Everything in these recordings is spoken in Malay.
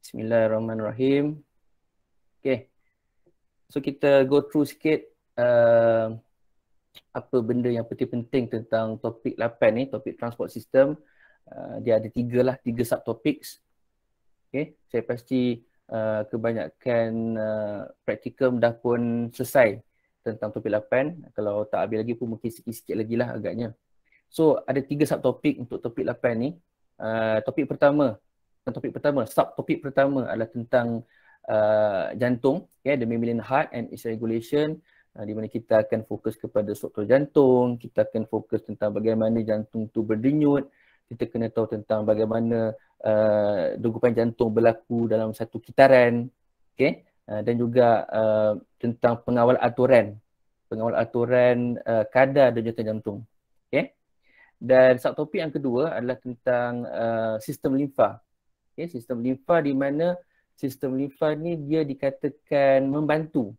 Bismillahirrahmanirrahim. Okay. So kita go through sikit uh, apa benda yang penting-penting tentang topik 8 ni, topik transport system. Uh, dia ada tiga lah, tiga subtopics. Okay. Saya pasti uh, kebanyakan uh, praktikum dah pun selesai tentang topik 8. Kalau tak habis lagi pun mungkin sikit-sikit lagi lah agaknya. So ada tiga subtopik untuk topik 8 ni. Uh, topik pertama tentang topik pertama. Sub topik pertama adalah tentang uh, jantung, okay, ya, the mammalian heart and its regulation uh, di mana kita akan fokus kepada struktur jantung, kita akan fokus tentang bagaimana jantung itu berdenyut, kita kena tahu tentang bagaimana uh, degupan jantung berlaku dalam satu kitaran, okay? uh, dan juga uh, tentang pengawal aturan, pengawal aturan uh, kadar denyutan jantung. Okay? Dan subtopik yang kedua adalah tentang uh, sistem limfa okay, sistem limfa di mana sistem limfa ni dia dikatakan membantu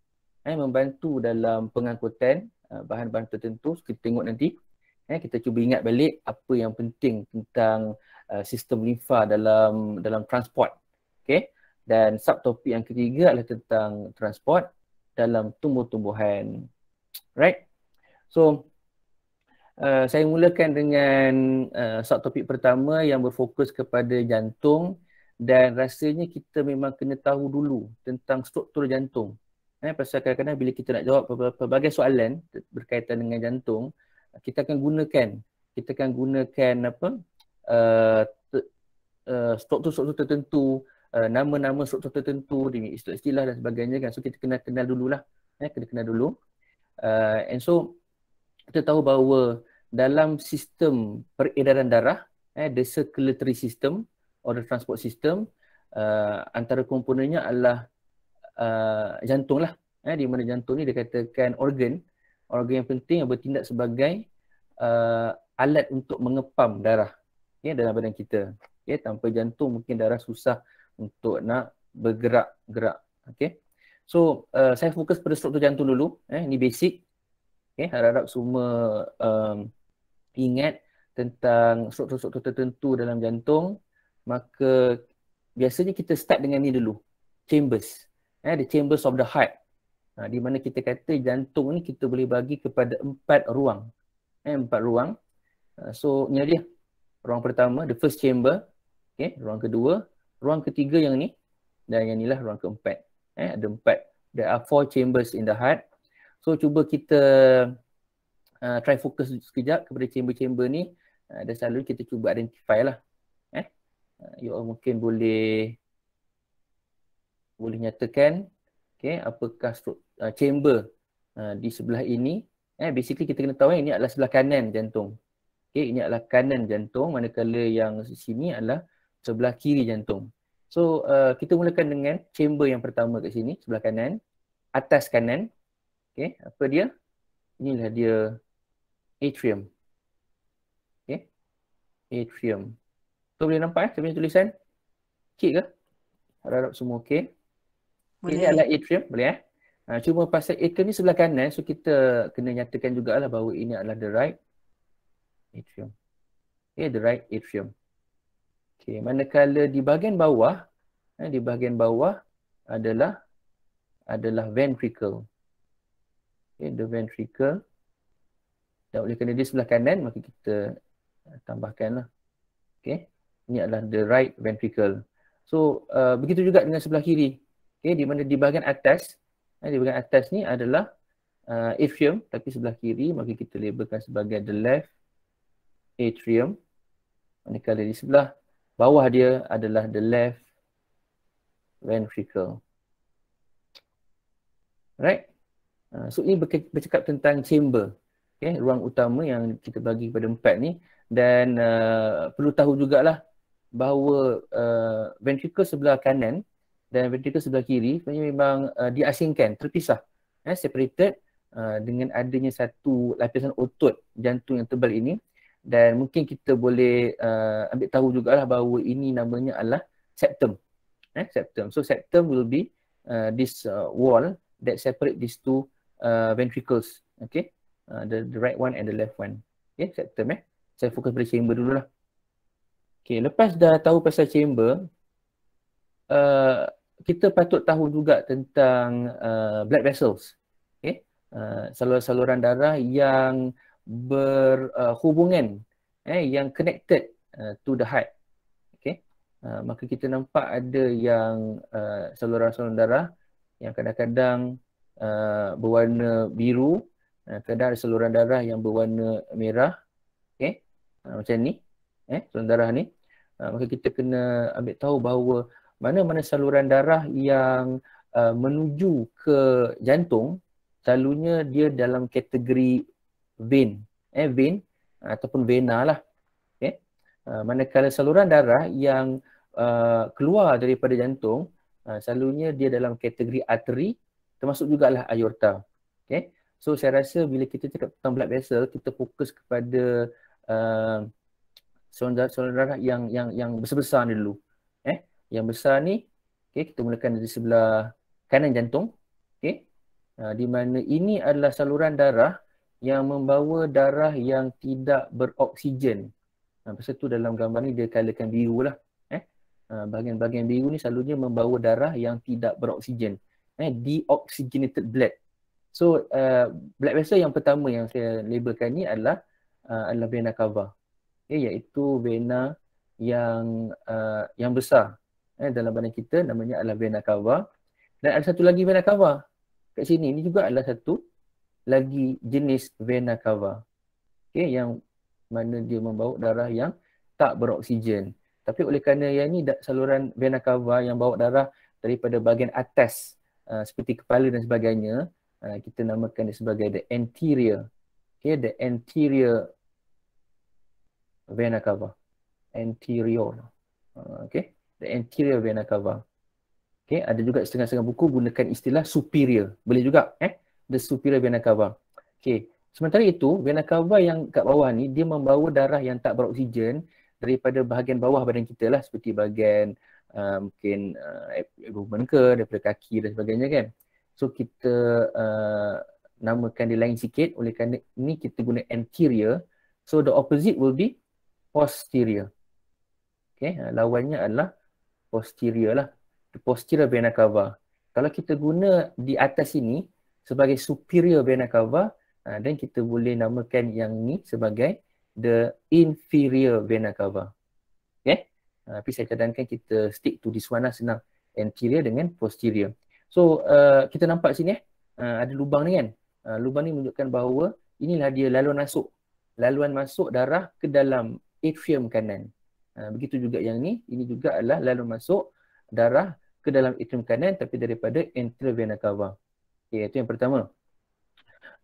eh membantu dalam pengangkutan uh, bahan-bahan tertentu kita tengok nanti eh kita cuba ingat balik apa yang penting tentang uh, sistem limfa dalam dalam transport Okay, dan subtopik yang ketiga adalah tentang transport dalam tumbuh-tumbuhan right so Eh, saya mulakan dengan uh, sub topik pertama yang berfokus kepada jantung dan rasanya kita memang kena tahu dulu tentang struktur jantung. Eh, pasal kadang-kadang bila kita nak jawab pelbagai soalan berkaitan dengan jantung, kita akan gunakan kita akan gunakan apa eh, struktur-struktur tertentu, uh, nama-nama struktur tertentu, istilah-istilah dan sebagainya kan. So kita kena kenal dululah. Eh, kena kenal dulu. Uh, and so kita tahu bahawa dalam sistem peredaran darah, eh, the circulatory system or the transport system, uh, antara komponennya adalah uh, jantung lah. Eh, di mana jantung ni dikatakan organ, organ yang penting yang bertindak sebagai uh, alat untuk mengepam darah okay, ya, dalam badan kita. Okay, ya, tanpa jantung mungkin darah susah untuk nak bergerak-gerak. Okay. So uh, saya fokus pada struktur jantung dulu. Eh, ini basic. Okay, harap-harap semua um, ingat tentang struktur-struktur tertentu dalam jantung maka biasanya kita start dengan ni dulu chambers eh the chambers of the heart ha, di mana kita kata jantung ni kita boleh bagi kepada empat ruang eh empat ruang ha, so ni dia ruang pertama the first chamber okey ruang kedua ruang ketiga yang ni dan yang inilah ruang keempat eh ada empat there are four chambers in the heart so cuba kita uh, try fokus sekejap kepada chamber-chamber ni uh, dan selalu kita cuba identify lah eh uh, you all mungkin boleh boleh nyatakan okay, apakah stru- uh, chamber uh, di sebelah ini eh basically kita kena tahu eh, ini adalah sebelah kanan jantung Okay, ini adalah kanan jantung manakala yang sini adalah sebelah kiri jantung so uh, kita mulakan dengan chamber yang pertama kat sini sebelah kanan atas kanan okey apa dia inilah dia atrium. Okay. Atrium. Tu boleh nampak eh, punya tulisan. Okay ke? Harap-harap semua okay. Boleh. Ini adalah atrium. Boleh eh? Ha, cuma pasal atrium ni sebelah kanan. So kita kena nyatakan jugalah bahawa ini adalah the right atrium. Okay, eh, the right atrium. Okay, manakala di bahagian bawah, eh, di bahagian bawah adalah adalah ventricle. Okay, eh, the ventricle. Dan oleh kerana dia sebelah kanan, maka kita uh, tambahkanlah. okay? Ini adalah the right ventricle. So, uh, begitu juga dengan sebelah kiri. okay? di mana di bahagian atas, eh, di bahagian atas ni adalah uh, atrium, tapi sebelah kiri maka kita labelkan sebagai the left atrium. Manakala di sebelah bawah dia adalah the left ventricle. Right? Uh, so, ini bercakap tentang chamber okay, ruang utama yang kita bagi kepada empat ni dan uh, perlu tahu jugalah bahawa uh, ventricle sebelah kanan dan ventricle sebelah kiri sebenarnya memang uh, diasingkan, terpisah eh, separated uh, dengan adanya satu lapisan otot jantung yang tebal ini dan mungkin kita boleh uh, ambil tahu jugalah bahawa ini namanya adalah septum eh, septum, so septum will be uh, this uh, wall that separate these two uh, ventricles okay Uh, the, the right one and the left one. Okay, set term eh. Saya fokus pada chamber dulu lah. Okay, lepas dah tahu pasal chamber, uh, kita patut tahu juga tentang uh, blood vessels. Okay, uh, saluran-saluran darah yang berhubungan, uh, eh, yang connected uh, to the heart. Okay, uh, maka kita nampak ada yang uh, saluran-saluran darah yang kadang-kadang uh, berwarna biru, Eh, kadar saluran darah yang berwarna merah okey ah, macam ni eh saluran darah ni ah, maka kita kena ambil tahu bahawa mana-mana saluran darah yang ah, menuju ke jantung selalunya dia dalam kategori vein eh vein ataupun vena lah okey manakala saluran darah yang keluar daripada jantung selalunya dia dalam kategori arteri termasuk jugalah aorta okey So saya rasa bila kita cakap tentang blood vessel, kita fokus kepada uh, eh, saluran darah yang yang yang besar-besar ni dulu. Eh, yang besar ni okey kita mulakan dari sebelah kanan jantung. Okey. Uh, eh, di mana ini adalah saluran darah yang membawa darah yang tidak beroksigen. Nah, eh, pasal tu dalam gambar ni dia kalakan biru lah. Eh? bahagian-bahagian biru ni selalunya membawa darah yang tidak beroksigen. Eh? Deoxygenated blood. So uh, black vessel yang pertama yang saya labelkan ni adalah uh, adalah vena cava. Okay, iaitu vena yang uh, yang besar eh, dalam badan kita namanya adalah vena cava. Dan ada satu lagi vena cava kat sini. Ini juga adalah satu lagi jenis vena cava. Okay, yang mana dia membawa darah yang tak beroksigen. Tapi oleh kerana yang ini saluran vena cava yang bawa darah daripada bahagian atas uh, seperti kepala dan sebagainya, Uh, kita namakan dia sebagai the anterior okay the anterior vena cava anterior uh, okay the anterior vena cava okay ada juga setengah-setengah buku gunakan istilah superior boleh juga eh the superior vena cava okay sementara itu vena cava yang kat bawah ni dia membawa darah yang tak beroksigen daripada bahagian bawah badan kita lah seperti bahagian uh, mungkin uh, abdomen ke daripada kaki dan sebagainya kan So kita uh, namakan dia lain sikit oleh kerana ni kita guna anterior. So the opposite will be posterior. Okay, uh, lawannya adalah posterior lah. The posterior vena cava. Kalau kita guna di atas ini sebagai superior vena cava, dan uh, then kita boleh namakan yang ni sebagai the inferior vena cava. Okay, uh, tapi saya cadangkan kita stick to this one lah senang. Anterior dengan posterior. So uh, kita nampak sini eh uh, ada lubang ni kan. Uh, lubang ni menunjukkan bahawa inilah dia laluan masuk. Laluan masuk darah ke dalam atrium kanan. Uh, begitu juga yang ni, ini juga adalah laluan masuk darah ke dalam atrium kanan tapi daripada intravena cava. Okey, itu yang pertama.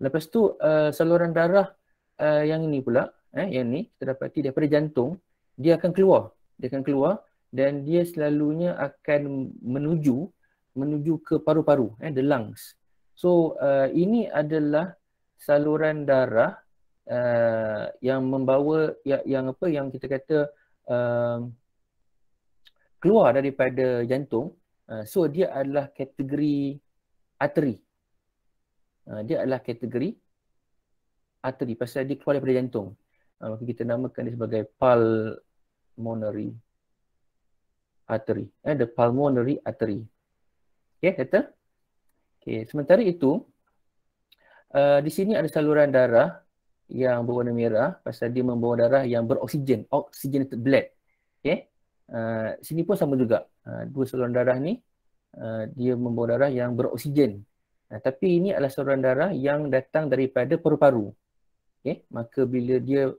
Lepas tu uh, saluran darah uh, yang ini pula, eh yang ni kita dapati daripada jantung, dia akan keluar. Dia akan keluar dan dia selalunya akan menuju menuju ke paru-paru eh the lungs so uh, ini adalah saluran darah uh, yang membawa yang, yang apa yang kita kata uh, keluar daripada jantung uh, so dia adalah kategori arteri uh, dia adalah kategori arteri pasal dia keluar daripada jantung uh, maka kita namakan dia sebagai pulmonary artery eh the pulmonary artery Okay, settle? Okay, sementara itu uh, di sini ada saluran darah yang berwarna merah pasal dia membawa darah yang beroksigen, oxygenated blood. Okay, Uh, sini pun sama juga. Uh, dua saluran darah ni uh, dia membawa darah yang beroksigen. Nah, uh, tapi ini adalah saluran darah yang datang daripada paru-paru. Okay, maka bila dia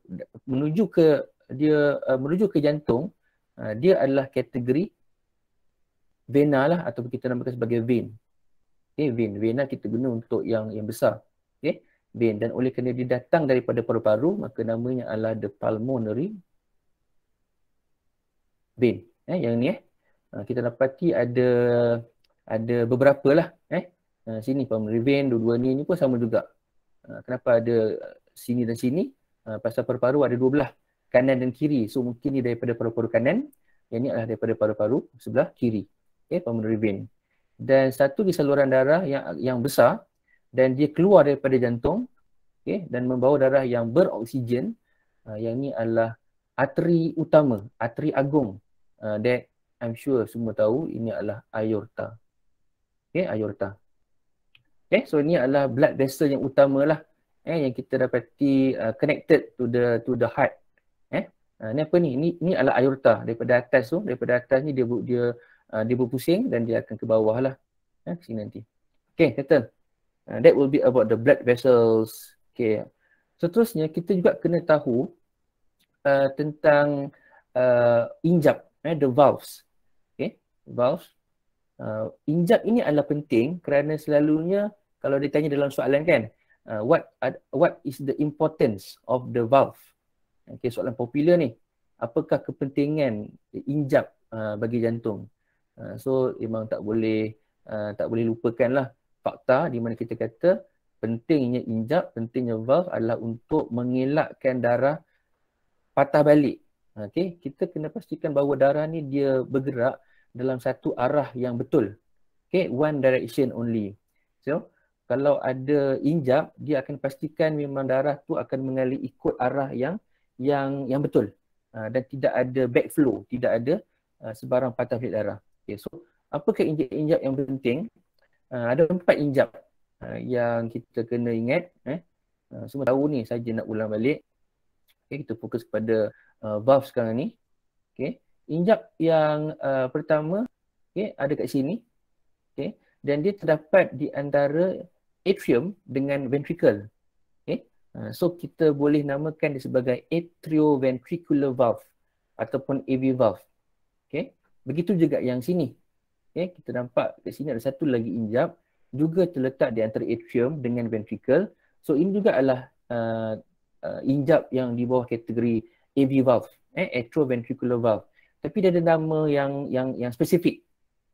menuju ke dia uh, menuju ke jantung, uh, dia adalah kategori vena lah atau kita namakan sebagai vein. Okay, vein. Vena kita guna untuk yang yang besar. Okay, vein. Dan oleh kerana dia datang daripada paru-paru, maka namanya adalah the pulmonary vein. Eh, yang ni eh. Ah, kita dapati ada ada beberapa lah. Eh. Ah, sini pulmonary vein, dua-dua ni, ni pun sama juga. Ah, kenapa ada sini dan sini? Pasal paru-paru ada dua belah. Kanan dan kiri. So mungkin ni daripada paru-paru kanan. Yang ni adalah daripada paru-paru sebelah kiri okay, eh, pulmonary vein. Dan satu di saluran darah yang yang besar dan dia keluar daripada jantung okay, dan membawa darah yang beroksigen uh, yang ini adalah arteri utama, arteri agung uh, that I'm sure semua tahu ini adalah aorta. Okay, aorta. Okay, so ini adalah blood vessel yang utama lah eh, yang kita dapati uh, connected to the to the heart. Eh, uh, ni apa ni? Ni, ni adalah aorta daripada atas tu. Daripada atas ni dia dia uh, dia berpusing dan dia akan ke bawah lah eh, sini nanti. Okay, kata uh, that will be about the blood vessels. Okay, seterusnya kita juga kena tahu uh, tentang uh, injap, eh, the valves. Okay, valves. Uh, injap ini adalah penting kerana selalunya kalau ditanya dalam soalan kan, uh, what uh, what is the importance of the valve? Okay, soalan popular ni. Apakah kepentingan injap uh, bagi jantung? Uh, so memang tak boleh uh, tak boleh lupakanlah fakta di mana kita kata pentingnya injap pentingnya valve adalah untuk mengelakkan darah patah balik. Okay, kita kena pastikan bahawa darah ni dia bergerak dalam satu arah yang betul. Okay, one direction only. So, kalau ada injap dia akan pastikan memang darah tu akan mengalir ikut arah yang yang yang betul. Uh, dan tidak ada backflow, tidak ada sebarang patah balik darah. Okay, so apakah injap-injap yang penting? Uh, ada empat injap uh, yang kita kena ingat. Eh? Uh, semua tahu ni saja nak ulang balik. Okay, kita fokus kepada uh, valve sekarang ni. Okay. Injap yang uh, pertama okay, ada kat sini. Okay. Dan dia terdapat di antara atrium dengan ventricle. Okay. Uh, so kita boleh namakan dia sebagai atrioventricular valve ataupun AV valve. Okay. Begitu juga yang sini. Okay, eh, kita nampak di sini ada satu lagi injap juga terletak di antara atrium dengan ventricle. So ini juga adalah uh, uh, injap yang di bawah kategori AV valve, eh, atrioventricular valve. Tapi dia ada nama yang yang yang spesifik.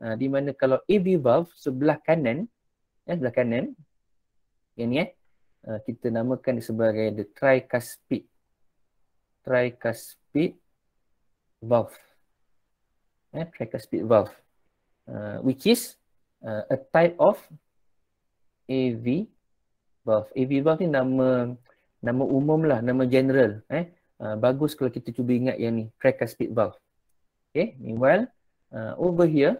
Uh, di mana kalau AV valve sebelah kanan, eh, sebelah kanan, yang ni eh, uh, kita namakan sebagai the tricuspid tricuspid valve eh, tracker speed valve, uh, which is uh, a type of AV valve. AV valve ni nama nama umum lah, nama general. Eh. Uh, bagus kalau kita cuba ingat yang ni, tracker speed valve. Okay, meanwhile, uh, over here,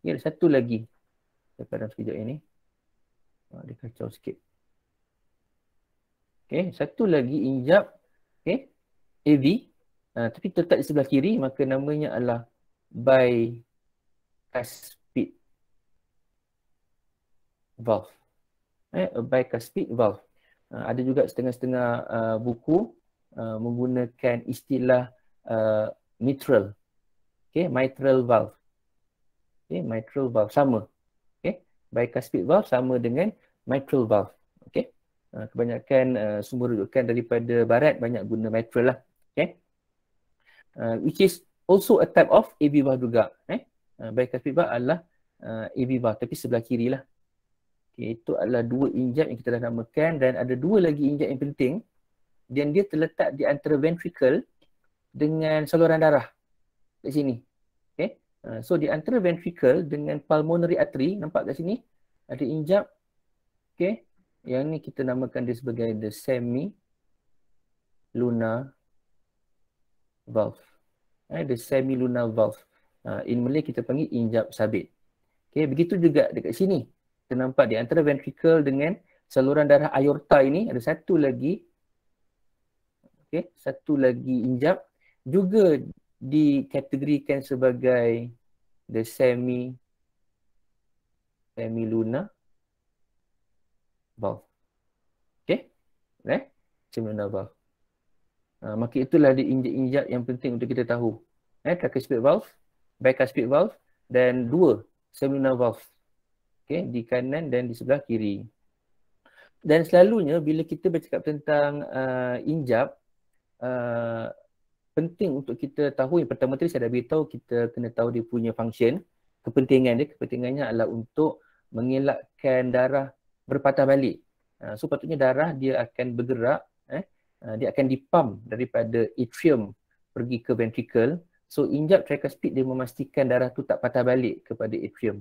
here ada satu lagi. Saya padam sekejap yang ni. Oh, ah, dia kacau sikit. Okay, satu lagi injap. Okay, AV. Uh, tapi terletak di sebelah kiri, maka namanya adalah by cuspid valve. Eh, uh, by cuspid valve. Uh, ada juga setengah-setengah uh, buku uh, menggunakan istilah uh, mitral. Okay, mitral valve. Okay, mitral valve. Sama. Okay, by cuspid valve sama dengan mitral valve. Okay. Uh, kebanyakan uh, sumber rujukan daripada barat banyak guna mitral lah. Okay. Uh, which is also a type of abibah juga eh uh, baik katibah adalah uh, ah, abibah tapi sebelah kiri lah okay, itu adalah dua injap yang kita dah namakan dan ada dua lagi injap yang penting dan dia terletak di antara ventricle dengan saluran darah Di sini Okay. uh, ah, so di antara ventricle dengan pulmonary artery nampak kat sini ada injap. Okay. yang ni kita namakan dia sebagai the semi lunar valve eh, the semilunar valve. Uh, in Malay kita panggil injap sabit. Okay, begitu juga dekat sini. Kita nampak di antara ventricle dengan saluran darah aorta ini ada satu lagi okay, satu lagi injap juga dikategorikan sebagai the semi semi luna valve. Okay? Eh? Semi luna valve. Ah, maka itulah dia injak-injak yang penting untuk kita tahu. Eh, kaki speed valve, backup speed valve dan dua seminal valve. Okay, di kanan dan di sebelah kiri. Dan selalunya bila kita bercakap tentang uh, injap, uh, penting untuk kita tahu yang pertama tadi saya dah beritahu kita kena tahu dia punya function. Kepentingan dia, kepentingannya adalah untuk mengelakkan darah berpatah balik. Uh, so patutnya darah dia akan bergerak eh, Uh, dia akan dipam daripada atrium pergi ke ventricle so injap tricuspid dia memastikan darah tu tak patah balik kepada atrium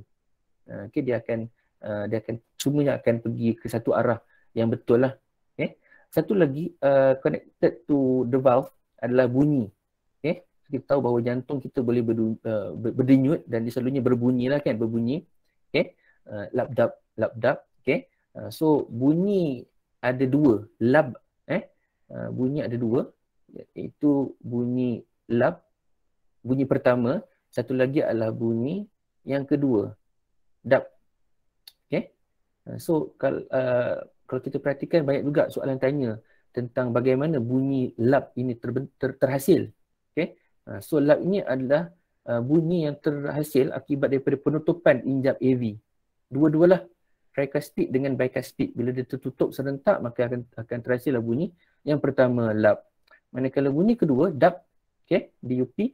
uh, okey dia akan uh, dia akan semuanya akan pergi ke satu arah yang betul lah okey satu lagi uh, connected to the valve adalah bunyi okey kita tahu bahawa jantung kita boleh berdu, uh, berdenyut dan dia selalunya berbunyi lah kan berbunyi okey uh, lap dap lap dap okey uh, so bunyi ada dua lab eh Uh, bunyi ada dua iaitu bunyi lab bunyi pertama satu lagi adalah bunyi yang kedua dab okey uh, so kal uh, kalau kita perhatikan banyak juga soalan tanya tentang bagaimana bunyi lab ini ter, ter, terhasil okey uh, so lab ini adalah uh, bunyi yang terhasil akibat daripada penutupan injap AV dua-dualah tricuspid dengan bicuspid bila dia tertutup serentak maka akan akan terhasillah bunyi yang pertama lab. Manakala bunyi kedua dap, okay, DUP.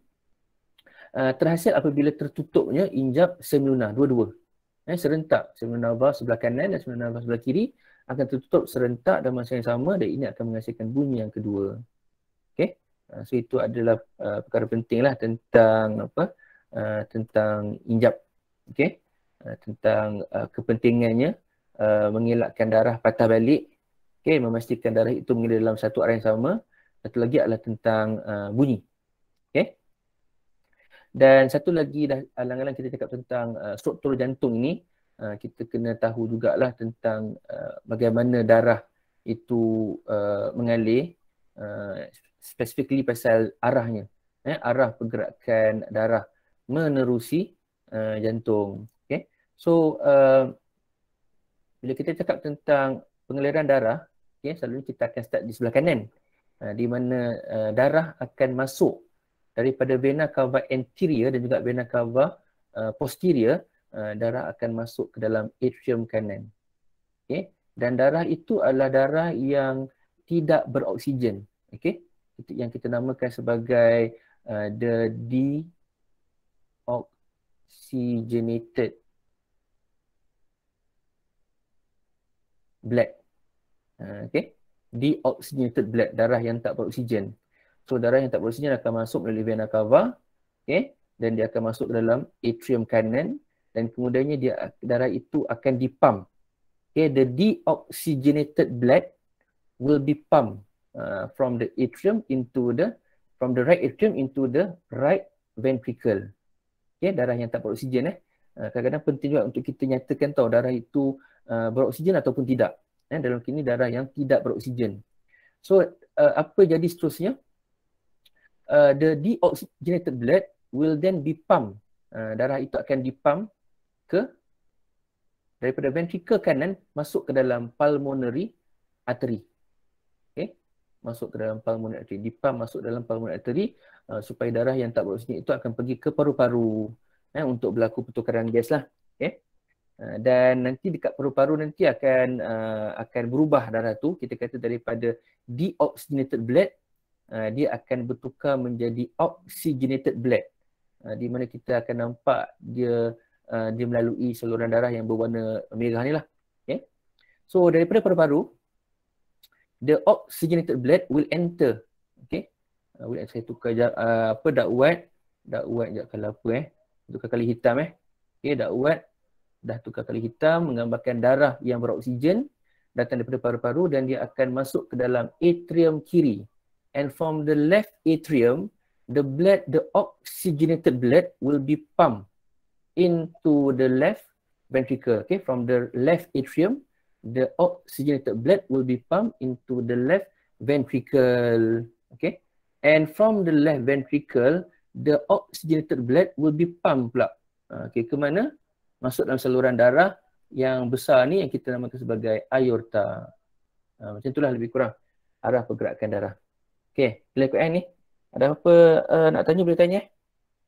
Uh, ah, terhasil apabila tertutupnya injap semiluna dua-dua. Eh, serentak semiluna bawah sebelah kanan dan semiluna bawah sebelah kiri akan tertutup serentak dalam masa yang sama dan ini akan menghasilkan bunyi yang kedua. Okay. Uh, ah, so itu adalah uh, perkara pentinglah tentang apa uh, tentang injap. Okay. Uh, tentang uh, kepentingannya uh, mengelakkan darah patah balik okay, memastikan darah itu mengalir dalam satu arah yang sama satu lagi adalah tentang uh, bunyi okay? dan satu lagi dah alang-alang kita cakap tentang uh, struktur jantung ini uh, kita kena tahu juga lah tentang uh, bagaimana darah itu uh, mengalir uh, specifically pasal arahnya eh, arah pergerakan darah menerusi uh, jantung okay? so uh, bila kita cakap tentang pengaliran darah okay, selalu kita akan start di sebelah kanan uh, di mana uh, darah akan masuk daripada vena cava anterior dan juga vena cava uh, ah, posterior uh, darah akan masuk ke dalam atrium kanan okay, dan darah itu adalah darah yang tidak beroksigen okay, yang kita namakan sebagai uh, the deoxygenated blood Ah, okay. deoxygenated blood, darah yang tak beroksigen. So darah yang tak beroksigen akan masuk melalui vena cava, okay. dan dia akan masuk dalam atrium kanan dan kemudiannya dia darah itu akan dipam. Okay, the deoxygenated blood will be pumped uh, from the atrium into the from the right atrium into the right ventricle. Okay, darah yang tak beroksigen eh. Uh, kadang-kadang penting juga untuk kita nyatakan tahu darah itu uh, beroksigen ataupun tidak eh, dalam kini darah yang tidak beroksigen. So uh, apa jadi seterusnya? Uh, the deoxygenated blood will then be pumped. Uh, darah itu akan dipump ke daripada ventrikel kanan masuk ke dalam pulmonary artery. Okay? Masuk ke dalam pulmonary artery. Dipump masuk dalam pulmonary artery uh, supaya darah yang tak beroksigen itu akan pergi ke paru-paru eh, untuk berlaku pertukaran gas lah. Okay? Eh, dan nanti dekat paru-paru nanti akan uh, akan berubah darah tu kita kata daripada deoxygenated blood uh, dia akan bertukar menjadi oxygenated blood uh, di mana kita akan nampak dia uh, dia melalui saluran darah yang berwarna merah ni lah okay? Ya. so daripada paru-paru the oxygenated blood will enter okay uh, will saya tukar jar, uh, apa dark white dark white jap kalau apa eh tukar kali hitam eh okay dark white dah tukar kali hitam menggambarkan darah yang beroksigen datang daripada paru-paru dan dia akan masuk ke dalam atrium kiri and from the left atrium the blood the oxygenated blood will be pumped into the left ventricle okay from the left atrium the oxygenated blood will be pumped into the left ventricle okay and from the left ventricle the oxygenated blood will be pumped pula ah, okay ke mana masuk dalam saluran darah yang besar ni yang kita namakan sebagai aorta. Uh, macam itulah lebih kurang arah pergerakan darah. Okey, boleh ikut ni. Ada apa uh, nak tanya boleh tanya.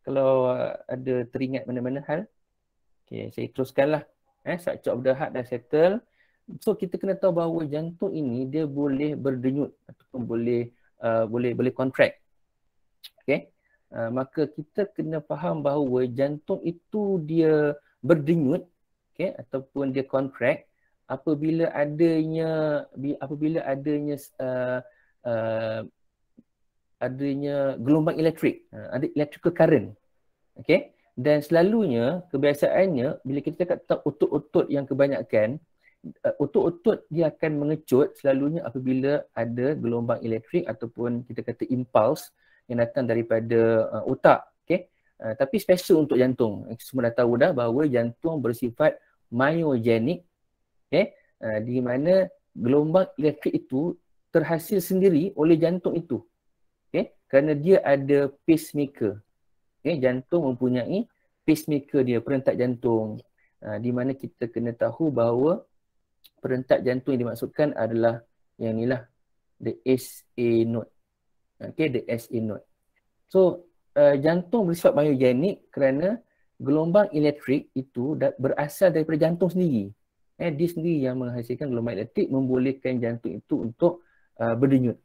Kalau uh, ada teringat mana-mana hal. Okey, saya teruskanlah. Eh, sakcok berdahak dah settle. So kita kena tahu bahawa jantung ini dia boleh berdenyut ataupun boleh uh, boleh boleh contract. Okey. Uh, maka kita kena faham bahawa jantung itu dia berdenyut okay, ataupun dia contract apabila adanya apabila adanya uh, uh, adanya gelombang elektrik uh, ada electrical current okey dan selalunya kebiasaannya bila kita cakap tentang otot-otot yang kebanyakan uh, otot-otot dia akan mengecut selalunya apabila ada gelombang elektrik ataupun kita kata impuls yang datang daripada uh, otak okey Ah, tapi special untuk jantung. Semua dah tahu dah bahawa jantung bersifat myogenic. Okay? Uh, di mana gelombang elektrik itu terhasil sendiri oleh jantung itu. Okay? Kerana dia ada pacemaker. Okay? Jantung mempunyai pacemaker dia, perentak jantung. Uh, di mana kita kena tahu bahawa perentak jantung yang dimaksudkan adalah yang inilah the SA node. Okay, the SA node. So, uh, jantung bersifat myogenik kerana gelombang elektrik itu berasal daripada jantung sendiri. Eh, dia sendiri yang menghasilkan gelombang elektrik membolehkan jantung itu untuk uh, berdenyut.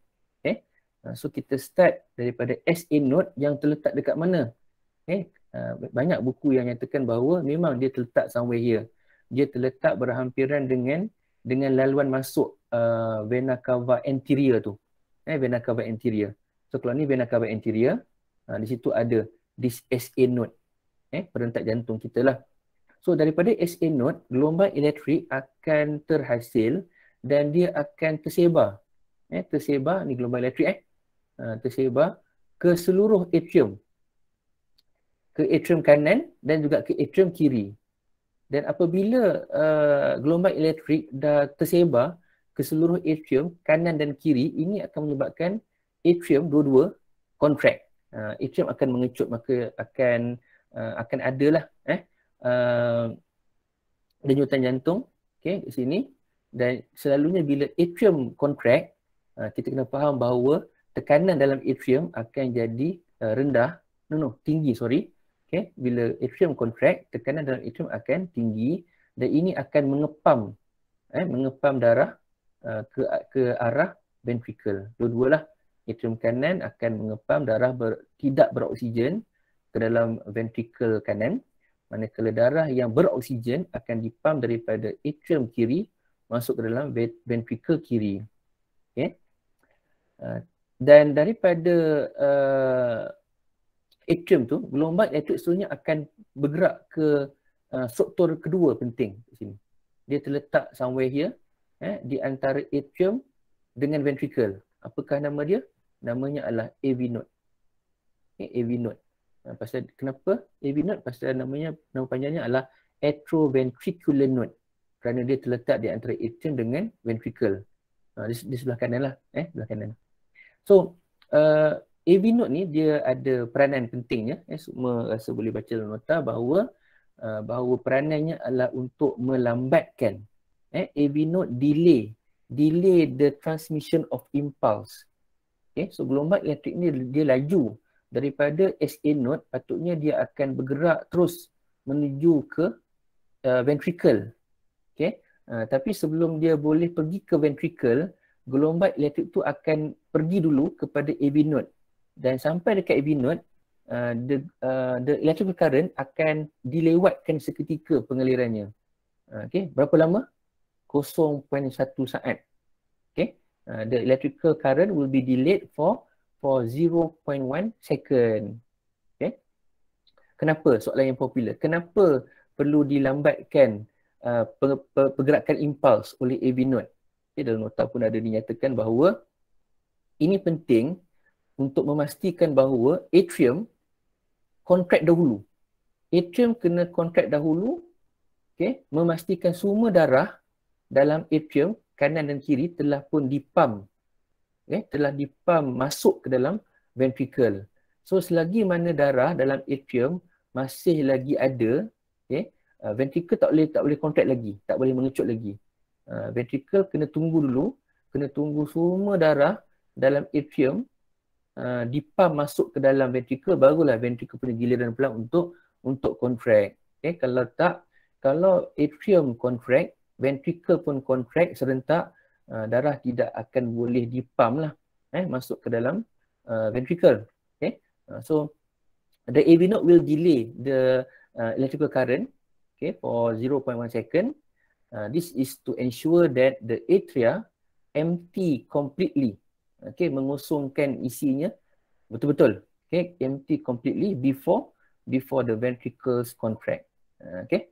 Eh, eh, so kita start daripada SA node yang terletak dekat mana? Eh, uh, banyak buku yang nyatakan bahawa memang dia terletak somewhere here. Dia terletak berhampiran dengan dengan laluan masuk uh, vena cava anterior tu. Eh, vena cava anterior. So kalau ni vena cava anterior, ha, di situ ada this SA node eh perentak jantung kita lah so daripada SA node gelombang elektrik akan terhasil dan dia akan tersebar eh tersebar ni gelombang elektrik eh ha, tersebar ke seluruh atrium ke atrium kanan dan juga ke atrium kiri dan apabila uh, gelombang elektrik dah tersebar ke seluruh atrium kanan dan kiri ini akan menyebabkan atrium dua-dua kontrak uh, eh, atrium akan mengecut maka akan uh, akan adalah eh uh, denyutan jantung okey di sini dan selalunya bila atrium contract uh, kita kena faham bahawa tekanan dalam atrium akan jadi uh, rendah no no tinggi sorry okey bila atrium contract tekanan dalam atrium akan tinggi dan ini akan mengepam eh mengepam darah uh, ke ke arah ventricle dua-dualah atrium kanan akan mengepam darah ber, tidak beroksigen ke dalam ventrikel kanan manakala darah yang beroksigen akan dipam daripada atrium kiri masuk ke dalam ventrikel kiri okay. uh, dan daripada uh, atrium tu gelombang elektrik seterusnya akan bergerak ke uh, struktur kedua penting Di sini dia terletak somewhere here eh, di antara atrium dengan ventrikel apakah nama dia namanya adalah AV node. Okay, eh, AV node. Ha, pasal kenapa AV node? Pasal namanya nama panjangnya adalah atrioventricular node. Kerana dia terletak di antara atrium dengan ventricle. Ha, di, di sebelah kanan lah. Eh, sebelah kanan. So, uh, AV node ni dia ada peranan pentingnya. Eh, semua rasa boleh baca dalam nota bahawa uh, bahawa peranannya adalah untuk melambatkan eh, AV node delay delay the transmission of impulse Okay, so gelombang elektrik ni dia laju daripada SA node patutnya dia akan bergerak terus menuju ke uh, ventricle. Okay, uh, tapi sebelum dia boleh pergi ke ventricle, gelombang elektrik tu akan pergi dulu kepada AB node. Dan sampai dekat AB node, Uh, the, uh, the electrical current akan dilewatkan seketika pengalirannya uh, okay. Berapa lama? 0.1 saat Uh, the electrical current will be delayed for for 0.1 second. Okay. Kenapa? Soalan yang popular. Kenapa perlu dilambatkan uh, pergerakan impuls oleh AV node? Okay, dalam nota pun ada dinyatakan bahawa ini penting untuk memastikan bahawa atrium contract dahulu. Atrium kena contract dahulu okay, memastikan semua darah dalam atrium kanan dan kiri telah pun dipam eh telah dipam masuk ke dalam ventricle so selagi mana darah dalam atrium masih lagi ada okey eh, uh, ventricle tak boleh tak boleh contract lagi tak boleh mengecut lagi uh, ventricle kena tunggu dulu kena tunggu semua darah dalam atrium uh, dipam masuk ke dalam ventricle barulah ventricle punya giliran pula untuk untuk contract okey eh, kalau tak kalau atrium contract ventricle pun contract serentak uh, darah tidak akan boleh dipam lah eh masuk ke dalam uh, ventricle okay uh, so the AV node will delay the uh, electrical current okay for 0.1 second uh, this is to ensure that the atria empty completely okay mengusungkan isinya betul-betul okay empty completely before before the ventricles contract uh, okay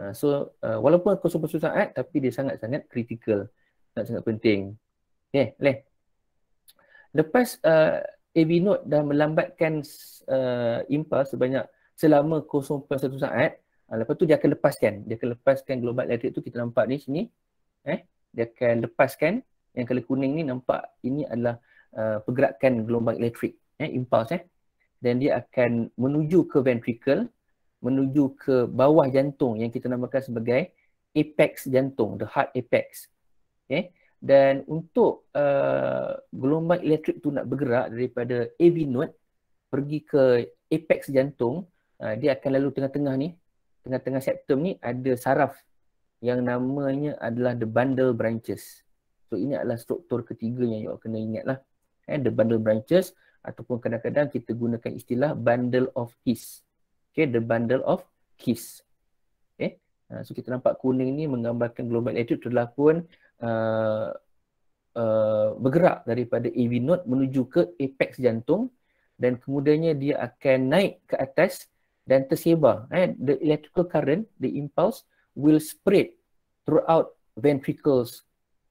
Uh, so uh, walaupun kosong super saat, tapi dia sangat-sangat kritikal, sangat sangat penting okay eh, boleh lepas uh, AV note dah melambatkan uh, impulse sebanyak selama kosong 0.1 saat uh, lepas tu dia akan lepaskan dia akan lepaskan global electric tu kita nampak ni sini eh dia akan lepaskan yang color kuning ni nampak ini adalah uh, pergerakan gelombang elektrik eh impulse eh dan dia akan menuju ke ventricle menuju ke bawah jantung yang kita namakan sebagai apex jantung, the heart apex. Okay. Dan untuk uh, gelombang elektrik tu nak bergerak daripada AV node pergi ke apex jantung, uh, dia akan lalu tengah-tengah ni, tengah-tengah septum ni ada saraf yang namanya adalah the bundle branches. So ini adalah struktur ketiga yang awak kena ingatlah. Eh, the bundle branches ataupun kadang-kadang kita gunakan istilah bundle of his okay, the bundle of keys. Okay. Uh, so kita nampak kuning ni menggambarkan global latitude telah pun uh, uh, bergerak daripada AV node menuju ke apex jantung dan kemudiannya dia akan naik ke atas dan tersebar. Eh? The electrical current, the impulse will spread throughout ventricles,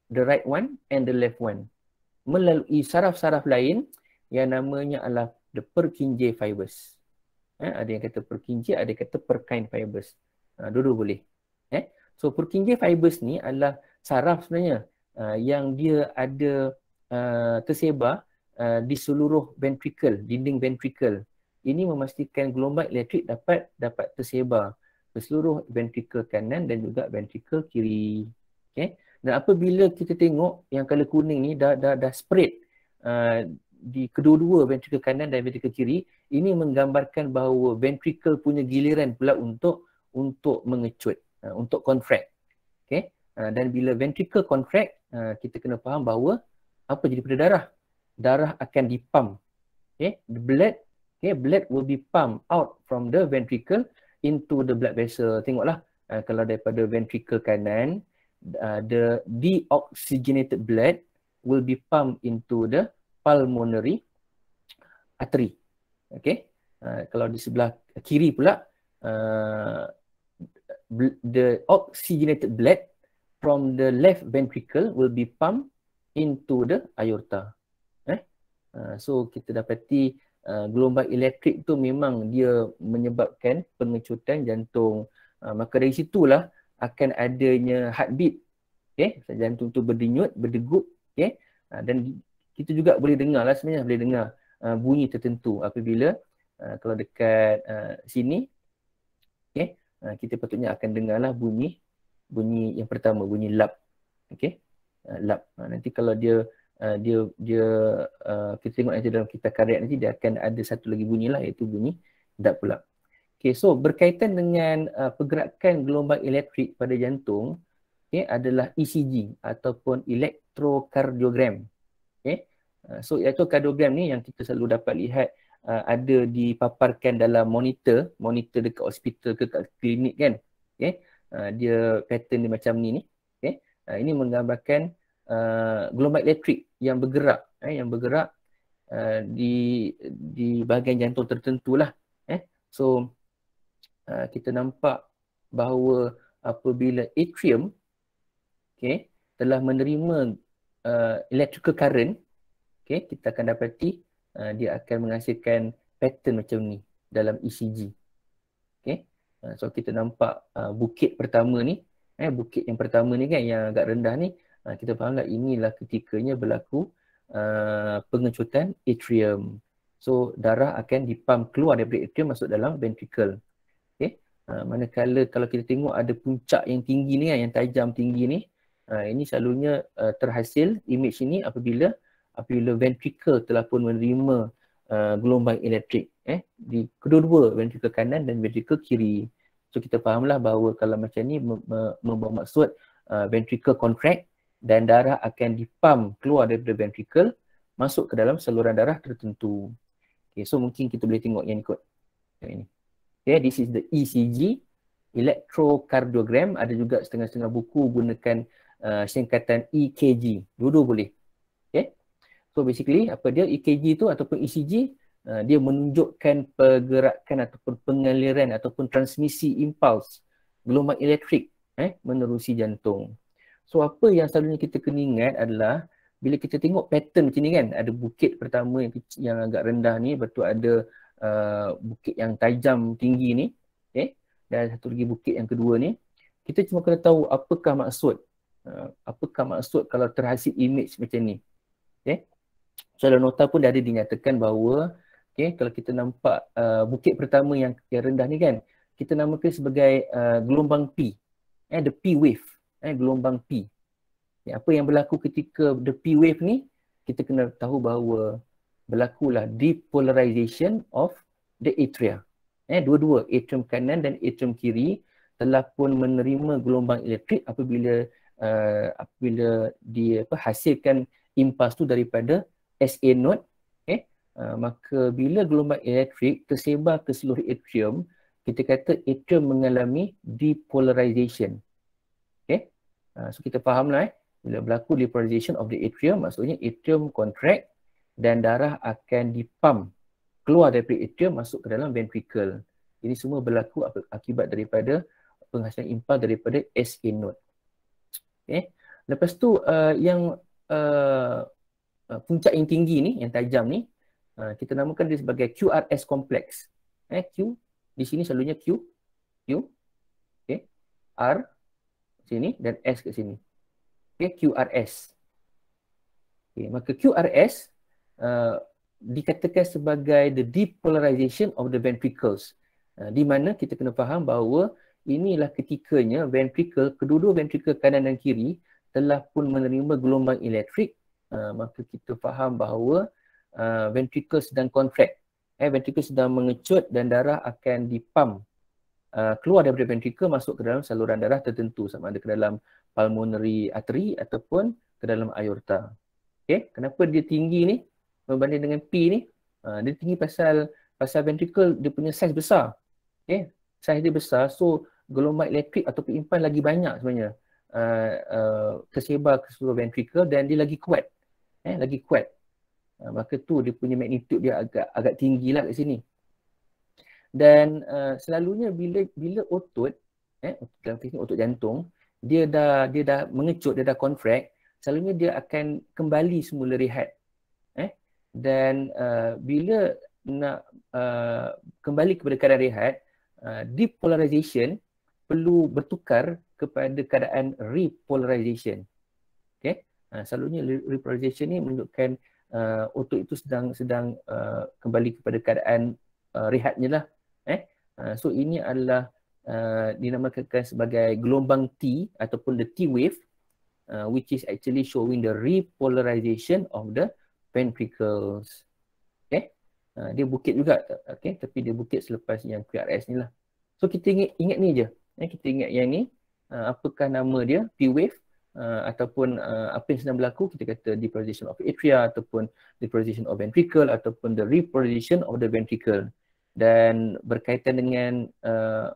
the right one and the left one melalui saraf-saraf lain yang namanya adalah the Purkinje fibers. Eh, ada yang kata perkinje, ada yang kata perkain fibers. Ah, dua-dua boleh. Eh? So perkinje fibers ni adalah saraf sebenarnya uh, yang dia ada uh, tersebar uh, di seluruh ventricle, dinding ventricle. Ini memastikan gelombang elektrik dapat dapat tersebar ke seluruh ventricle kanan dan juga ventricle kiri. Okay? Dan apabila kita tengok yang color kuning ni dah dah dah spread uh, di kedua-dua ventrikel kanan dan ventrikel kiri ini menggambarkan bahawa ventrikel punya giliran pula untuk untuk mengecut uh, untuk contract okey uh, dan bila ventrikel contract uh, kita kena faham bahawa apa jadi pada darah darah akan dipam, okey the blood okey blood will be pumped out from the ventricle into the blood vessel tengoklah uh, kalau daripada ventrikel kanan uh, the deoxygenated blood will be pumped into the pulmonary artery. Okay. Uh, kalau di sebelah kiri pula, uh, the oxygenated blood from the left ventricle will be pumped into the aorta. Eh? Uh, so kita dapati uh, gelombang elektrik tu memang dia menyebabkan pengecutan jantung. Uh, maka dari situlah akan adanya heartbeat. Okay? Jantung tu berdenyut, berdegup. Okay? Uh, dan kita juga boleh dengar lah sebenarnya boleh dengar uh, bunyi tertentu apabila uh, kalau dekat uh, sini okey uh, kita patutnya akan dengarlah bunyi bunyi yang pertama bunyi lap okey uh, lap uh, nanti kalau dia uh, dia dia uh, kita tengok nanti dalam kita karyat nanti dia akan ada satu lagi bunyi lah iaitu bunyi dap pula okey so berkaitan dengan uh, pergerakan gelombang elektrik pada jantung okey adalah ECG ataupun elektrokardiogram Uh, so iaitu kardiogram ni yang kita selalu dapat lihat uh, ada dipaparkan dalam monitor monitor dekat hospital ke dekat klinik kan okay. uh, dia pattern dia macam ni ni okay. uh, ini menggambarkan uh, gelombang elektrik yang bergerak eh, yang bergerak uh, di di bahagian jantung tertentu lah eh. so uh, kita nampak bahawa apabila atrium okay, telah menerima uh, electrical current okay, kita akan dapati uh, dia akan menghasilkan pattern macam ni dalam ECG. Okay. Uh, so kita nampak uh, bukit pertama ni, eh, bukit yang pertama ni kan yang agak rendah ni, uh, kita fahamlah inilah ketikanya berlaku uh, pengecutan atrium. So darah akan dipump keluar dari atrium masuk dalam ventricle. Okay. Uh, manakala kalau kita tengok ada puncak yang tinggi ni kan, yang tajam tinggi ni, Uh, ini selalunya uh, terhasil image ini apabila apabila ventricle telah pun menerima uh, gelombang elektrik eh di kedua-dua ventricle kanan dan ventrikel kiri so kita fahamlah bahawa kalau macam ni membawa maksud uh, ventricle contract dan darah akan dipam keluar daripada ventrikel masuk ke dalam saluran darah tertentu okay, so mungkin kita boleh tengok yang ikut yang ini okay, this is the ECG electrocardiogram ada juga setengah-setengah buku gunakan uh, singkatan EKG dua-dua boleh So basically apa dia EKG tu ataupun ECG uh, dia menunjukkan pergerakan ataupun pengaliran ataupun transmisi impuls gelombang elektrik eh menerusi jantung. So apa yang selalunya kita kena ingat adalah bila kita tengok pattern macam ni kan ada bukit pertama yang kecil, yang agak rendah ni lepas ada uh, bukit yang tajam tinggi ni okey eh, dan satu lagi bukit yang kedua ni kita cuma kena tahu apakah maksud uh, apakah maksud kalau terhasil image macam ni okey eh dalam nota pun dah ada dinyatakan bahawa okay, kalau kita nampak uh, bukit pertama yang, yang rendah ni kan kita namakan sebagai uh, gelombang P eh, the P wave eh, gelombang P ya, apa yang berlaku ketika the P wave ni kita kena tahu bahawa berlakulah depolarization of the atria eh, dua-dua atrium kanan dan atrium kiri telah pun menerima gelombang elektrik apabila uh, apabila dia apa, hasilkan impas tu daripada SA node okay, eh, uh, maka bila gelombang elektrik tersebar ke seluruh atrium kita kata atrium mengalami depolarization okay? uh, so kita faham lah eh? bila berlaku depolarization of the atrium maksudnya atrium contract dan darah akan dipam keluar dari atrium masuk ke dalam ventricle ini semua berlaku akibat daripada penghasilan impal daripada SA node okay? lepas tu uh, yang uh, Uh, puncak yang tinggi ni, yang tajam ni, uh, kita namakan dia sebagai QRS complex. Eh, Q di sini selalunya Q, Q, okay, R di sini dan S ke sini. Okay, QRS. Okay, maka QRS uh, dikatakan sebagai the depolarization of the ventricles. Uh, di mana kita kena faham bahawa inilah ketikanya ventricle, kedua-dua ventricle kanan dan kiri telah pun menerima gelombang elektrik Ah, maka kita faham bahawa uh, ah, ventricle sedang contract. Eh, ventricle sedang mengecut dan darah akan dipam uh, keluar daripada ventricle masuk ke dalam saluran darah tertentu sama ada ke dalam pulmonary artery ataupun ke dalam aorta. Okay, kenapa dia tinggi ni berbanding dengan P ni? Uh, dia tinggi pasal pasal ventricle dia punya saiz besar. Okay, saiz dia besar so gelombang elektrik ataupun impan lagi banyak sebenarnya uh, uh, tersebar ke seluruh ventricle dan dia lagi kuat eh, lagi kuat. Ha, maka tu dia punya magnitude dia agak agak tinggi lah kat sini. Dan uh, selalunya bila bila otot, eh, dalam kes otot jantung, dia dah dia dah mengecut, dia dah contract, selalunya dia akan kembali semula rehat. Eh? Dan uh, bila nak uh, kembali kepada keadaan rehat, uh, depolarization perlu bertukar kepada keadaan repolarization. Ha, selalunya repolarization ni menunjukkan uh, otot itu sedang sedang uh, kembali kepada keadaan uh, rehatnya lah eh uh, so ini adalah uh, dinamakan sebagai gelombang T ataupun the T wave uh, which is actually showing the repolarization of the ventricles okay uh, dia bukit juga okay tapi dia bukit selepas yang QRS ni lah so kita ingat ingat ni je eh kita ingat yang ni uh, apakah nama dia T wave uh, ataupun uh, apa yang sedang berlaku kita kata deposition of atria ataupun deposition of ventricle ataupun the reposition of the ventricle dan berkaitan dengan uh,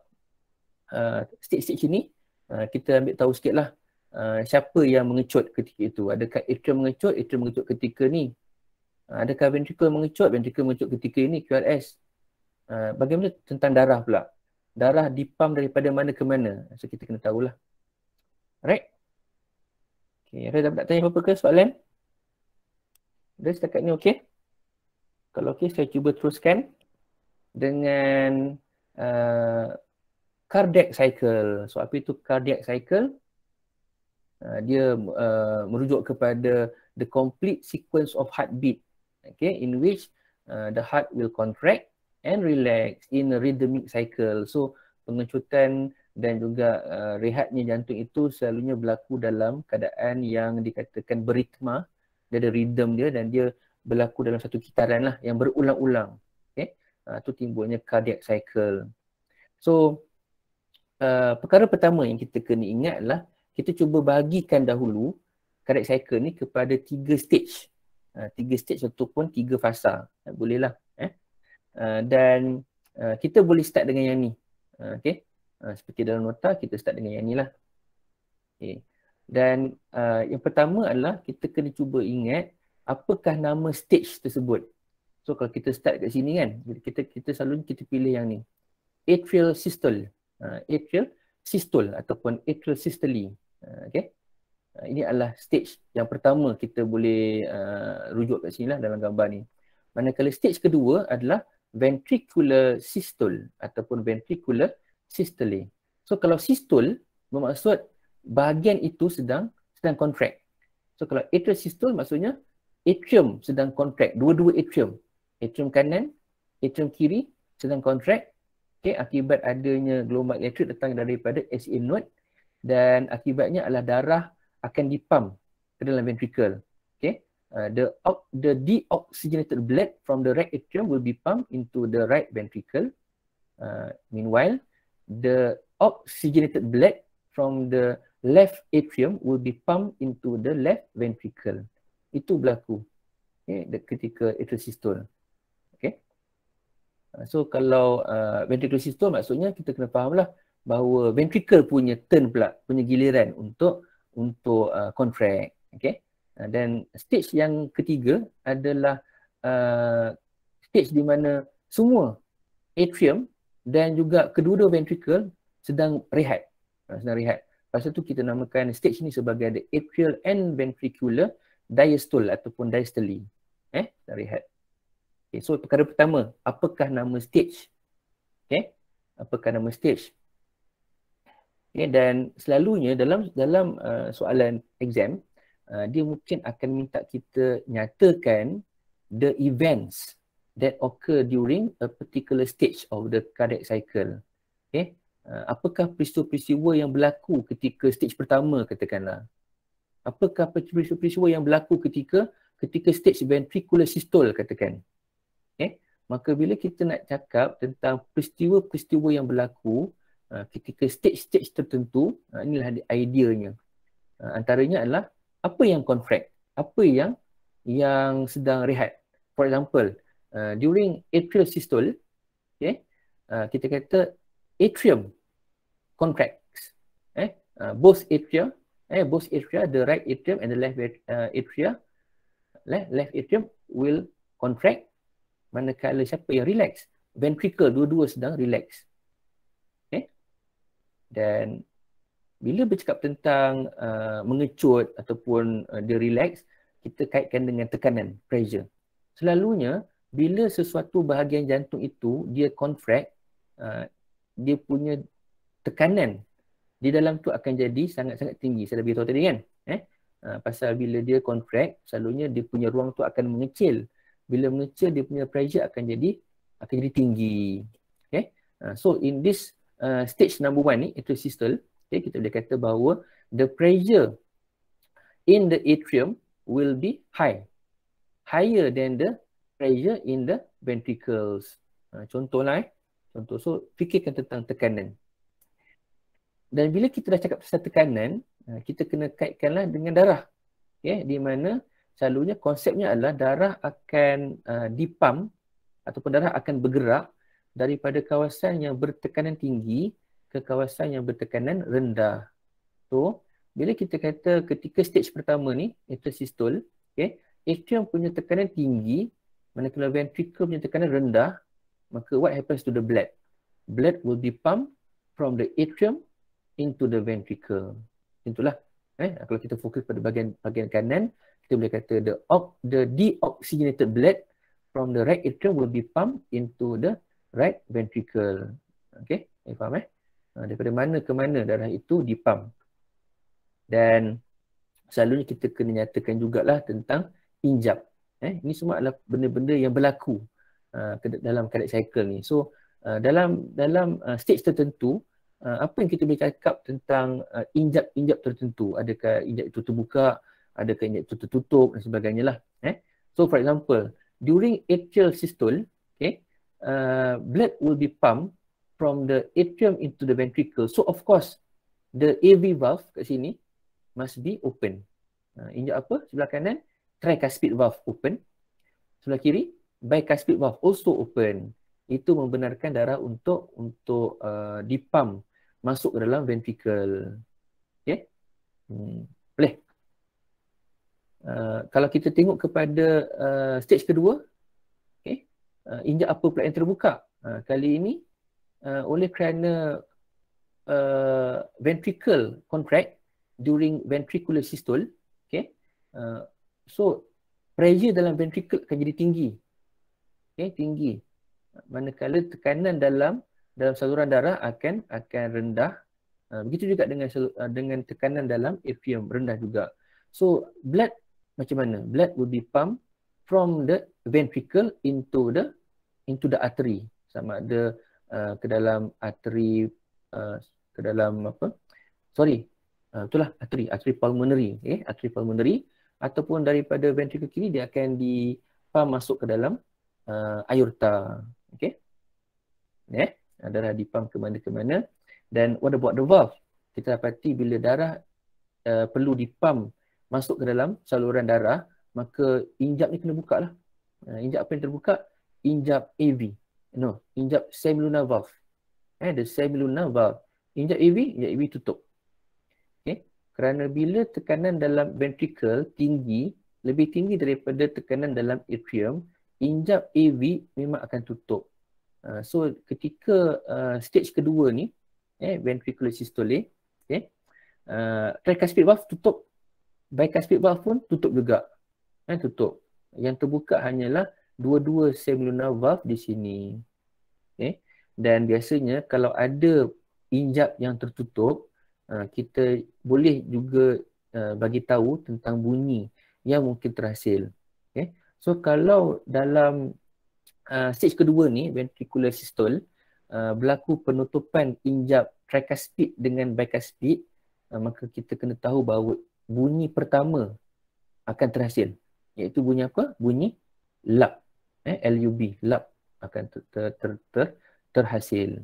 uh, stage-stage ini uh, kita ambil tahu sikitlah uh, siapa yang mengecut ketika itu adakah atria mengecut atria mengecut ketika ni uh, adakah ventricle mengecut ventricle mengecut ketika ini QRS Uh, bagaimana tentang darah pula? Darah dipam daripada mana ke mana? So kita kena tahulah. Right? Okay, ada nak tanya apa-apa ke soalan? Dia setakat ni okey? Kalau okey, saya cuba teruskan dengan uh, cardiac cycle. So, apa itu cardiac cycle? Uh, dia uh, merujuk kepada the complete sequence of heartbeat. Okay, in which uh, the heart will contract and relax in a rhythmic cycle. So, pengecutan dan juga uh, rehatnya jantung itu selalunya berlaku dalam keadaan yang dikatakan beritma dia ada rhythm dia dan dia berlaku dalam satu kitaran lah yang berulang-ulang okay? uh, tu timbulnya cardiac cycle so uh, perkara pertama yang kita kena ingat lah kita cuba bagikan dahulu cardiac cycle ni kepada tiga stage uh, tiga stage pun tiga fasa bolehlah eh? uh, dan uh, kita boleh start dengan yang ni uh, okay? Ha, seperti dalam nota, kita start dengan yang ni lah. Okay. Dan uh, yang pertama adalah kita kena cuba ingat apakah nama stage tersebut. So kalau kita start kat sini kan, kita kita selalu kita pilih yang ni. Atrial systole. Uh, atrial systole ataupun atrial systole. Uh, okay. Uh, ini adalah stage yang pertama kita boleh uh, rujuk kat sini lah dalam gambar ni. Manakala stage kedua adalah ventricular systole ataupun ventricular systole. So kalau sistol bermaksud bahagian itu sedang sedang contract. So kalau atrial sistol maksudnya atrium sedang contract, dua-dua atrium. Atrium kanan, atrium kiri sedang contract. Okey, akibat adanya gelombang elektrik datang daripada SA e node dan akibatnya adalah darah akan dipam ke dalam ventricle. Okey, Uh, the, op- the deoxygenated blood from the right atrium will be pumped into the right ventricle. Uh, meanwhile, the oxygenated blood from the left atrium will be pumped into the left ventricle. Itu berlaku okay, the critical atrial systole. Okay. Uh, so kalau uh, ventricular systole maksudnya kita kena fahamlah bahawa ventricle punya turn pula, punya giliran untuk untuk uh, contract. Okay. Uh, dan stage yang ketiga adalah uh, stage di mana semua atrium dan juga kedua-dua ventricle sedang rehat ha, sedang rehat pasal tu kita namakan stage ni sebagai the atrial and ventricular diastole ataupun diastole eh sedang rehat okay, so perkara pertama apakah nama stage Okay, apakah nama stage okay, dan selalunya dalam dalam uh, soalan exam uh, dia mungkin akan minta kita nyatakan the events that occur during a particular stage of the cardiac cycle. Okay. Uh, apakah peristiwa-peristiwa yang berlaku ketika stage pertama katakanlah? Apakah peristiwa-peristiwa yang berlaku ketika ketika stage ventricular systole katakan? Okay. Maka bila kita nak cakap tentang peristiwa-peristiwa yang berlaku uh, ketika stage-stage tertentu, uh, inilah ideanya. Uh, antaranya adalah apa yang contract? Apa yang yang sedang rehat? For example, Uh, during atrial systole okay uh, kita kata atrium contracts eh uh, both atria eh both atria the right atrium and the left uh, atria left left atrium will contract manakala siapa yang relax ventricle dua-dua sedang relax okay dan bila bercakap tentang uh, mengecut ataupun uh, dia relax kita kaitkan dengan tekanan pressure selalunya bila sesuatu bahagian jantung itu dia contract uh, dia punya tekanan di dalam tu akan jadi sangat-sangat tinggi saya dah beritahu tadi kan eh uh, pasal bila dia contract selalunya dia punya ruang tu akan mengecil bila mengecil dia punya pressure akan jadi akan jadi tinggi Okay, uh, so in this uh, stage number one ni atrial systole okey kita boleh kata bahawa the pressure in the atrium will be high higher than the pressure in the ventricles. Ha, contohlah eh. Contoh. So, fikirkan tentang tekanan. Dan bila kita dah cakap tentang tekanan, ha, kita kena kaitkanlah dengan darah. Okay, ya, di mana selalunya konsepnya adalah darah akan uh, dipam ataupun darah akan bergerak daripada kawasan yang bertekanan tinggi ke kawasan yang bertekanan rendah. So, bila kita kata ketika stage pertama ni, atrium sistol, okay, ya, atrium punya tekanan tinggi manakala ventricle punya tekanan rendah, maka what happens to the blood? Blood will be pumped from the atrium into the ventricle. Itulah. Eh, kalau kita fokus pada bahagian bahagian kanan, kita boleh kata the ox- the deoxygenated blood from the right atrium will be pumped into the right ventricle. Okay, eh, faham eh? Ha, daripada mana ke mana darah itu dipump. Dan selalunya kita kena nyatakan jugalah tentang injap. Eh, ini semua adalah benda-benda yang berlaku uh, dalam karet cycle ni. So, uh, dalam dalam uh, stage tertentu, uh, apa yang kita boleh cakap tentang injap-injap uh, tertentu? Adakah injap itu terbuka, adakah injap itu tertutup dan sebagainya lah. Eh? So, for example, during atrial systole, okay, uh, blood will be pumped from the atrium into the ventricle. So, of course, the AV valve kat sini must be open. Uh, injap apa sebelah kanan? tricuspid valve open. Sebelah kiri, bicuspid valve also open. Itu membenarkan darah untuk untuk uh, dipump masuk ke dalam ventricle. Okay? Hmm, boleh? Uh, kalau kita tengok kepada uh, stage kedua, okay? uh, injak apa pula yang terbuka? Uh, kali ini, uh, oleh kerana uh, ventricle contract during ventricular systole, okay? uh, So pressure dalam ventricle akan jadi tinggi. Okey, tinggi. Manakala tekanan dalam dalam saluran darah akan akan rendah. Ah, begitu juga dengan ah, dengan tekanan dalam atrium rendah juga. So blood macam mana? Blood will be pumped from the ventricle into the into the artery sama ada uh, ke dalam artery uh, ke dalam apa? Sorry. Uh, itulah artery artery pulmonary, okey, artery pulmonary ataupun daripada ventrikel kiri dia akan dipam masuk ke dalam uh, aorta okey ya yeah. darah dipam ke mana ke mana dan what about the valve kita dapati bila darah uh, perlu dipam masuk ke dalam saluran darah maka injap ni kena buka lah uh, injap apa yang terbuka injap AV no injap semilunar valve eh the semilunar valve injap AV injap AV tutup kerana bila tekanan dalam ventricle tinggi lebih tinggi daripada tekanan dalam atrium injap AV memang akan tutup uh, so ketika uh, stage kedua ni eh ventricular systole okay, uh, eh, ah, tricuspid valve tutup bicuspid valve pun tutup juga eh tutup yang terbuka hanyalah dua-dua semilunar valve di sini Okay, eh, dan biasanya kalau ada injap yang tertutup Ah, kita boleh juga ah, bagi tahu tentang bunyi yang mungkin terhasil. Okay. So kalau dalam uh, stage kedua ni ventricular systole uh, berlaku penutupan injap tricuspid dengan bicuspid uh, maka kita kena tahu bahawa bunyi pertama akan terhasil iaitu bunyi apa? Bunyi lap. Eh, LUB, lap akan ter ter ter ter terhasil.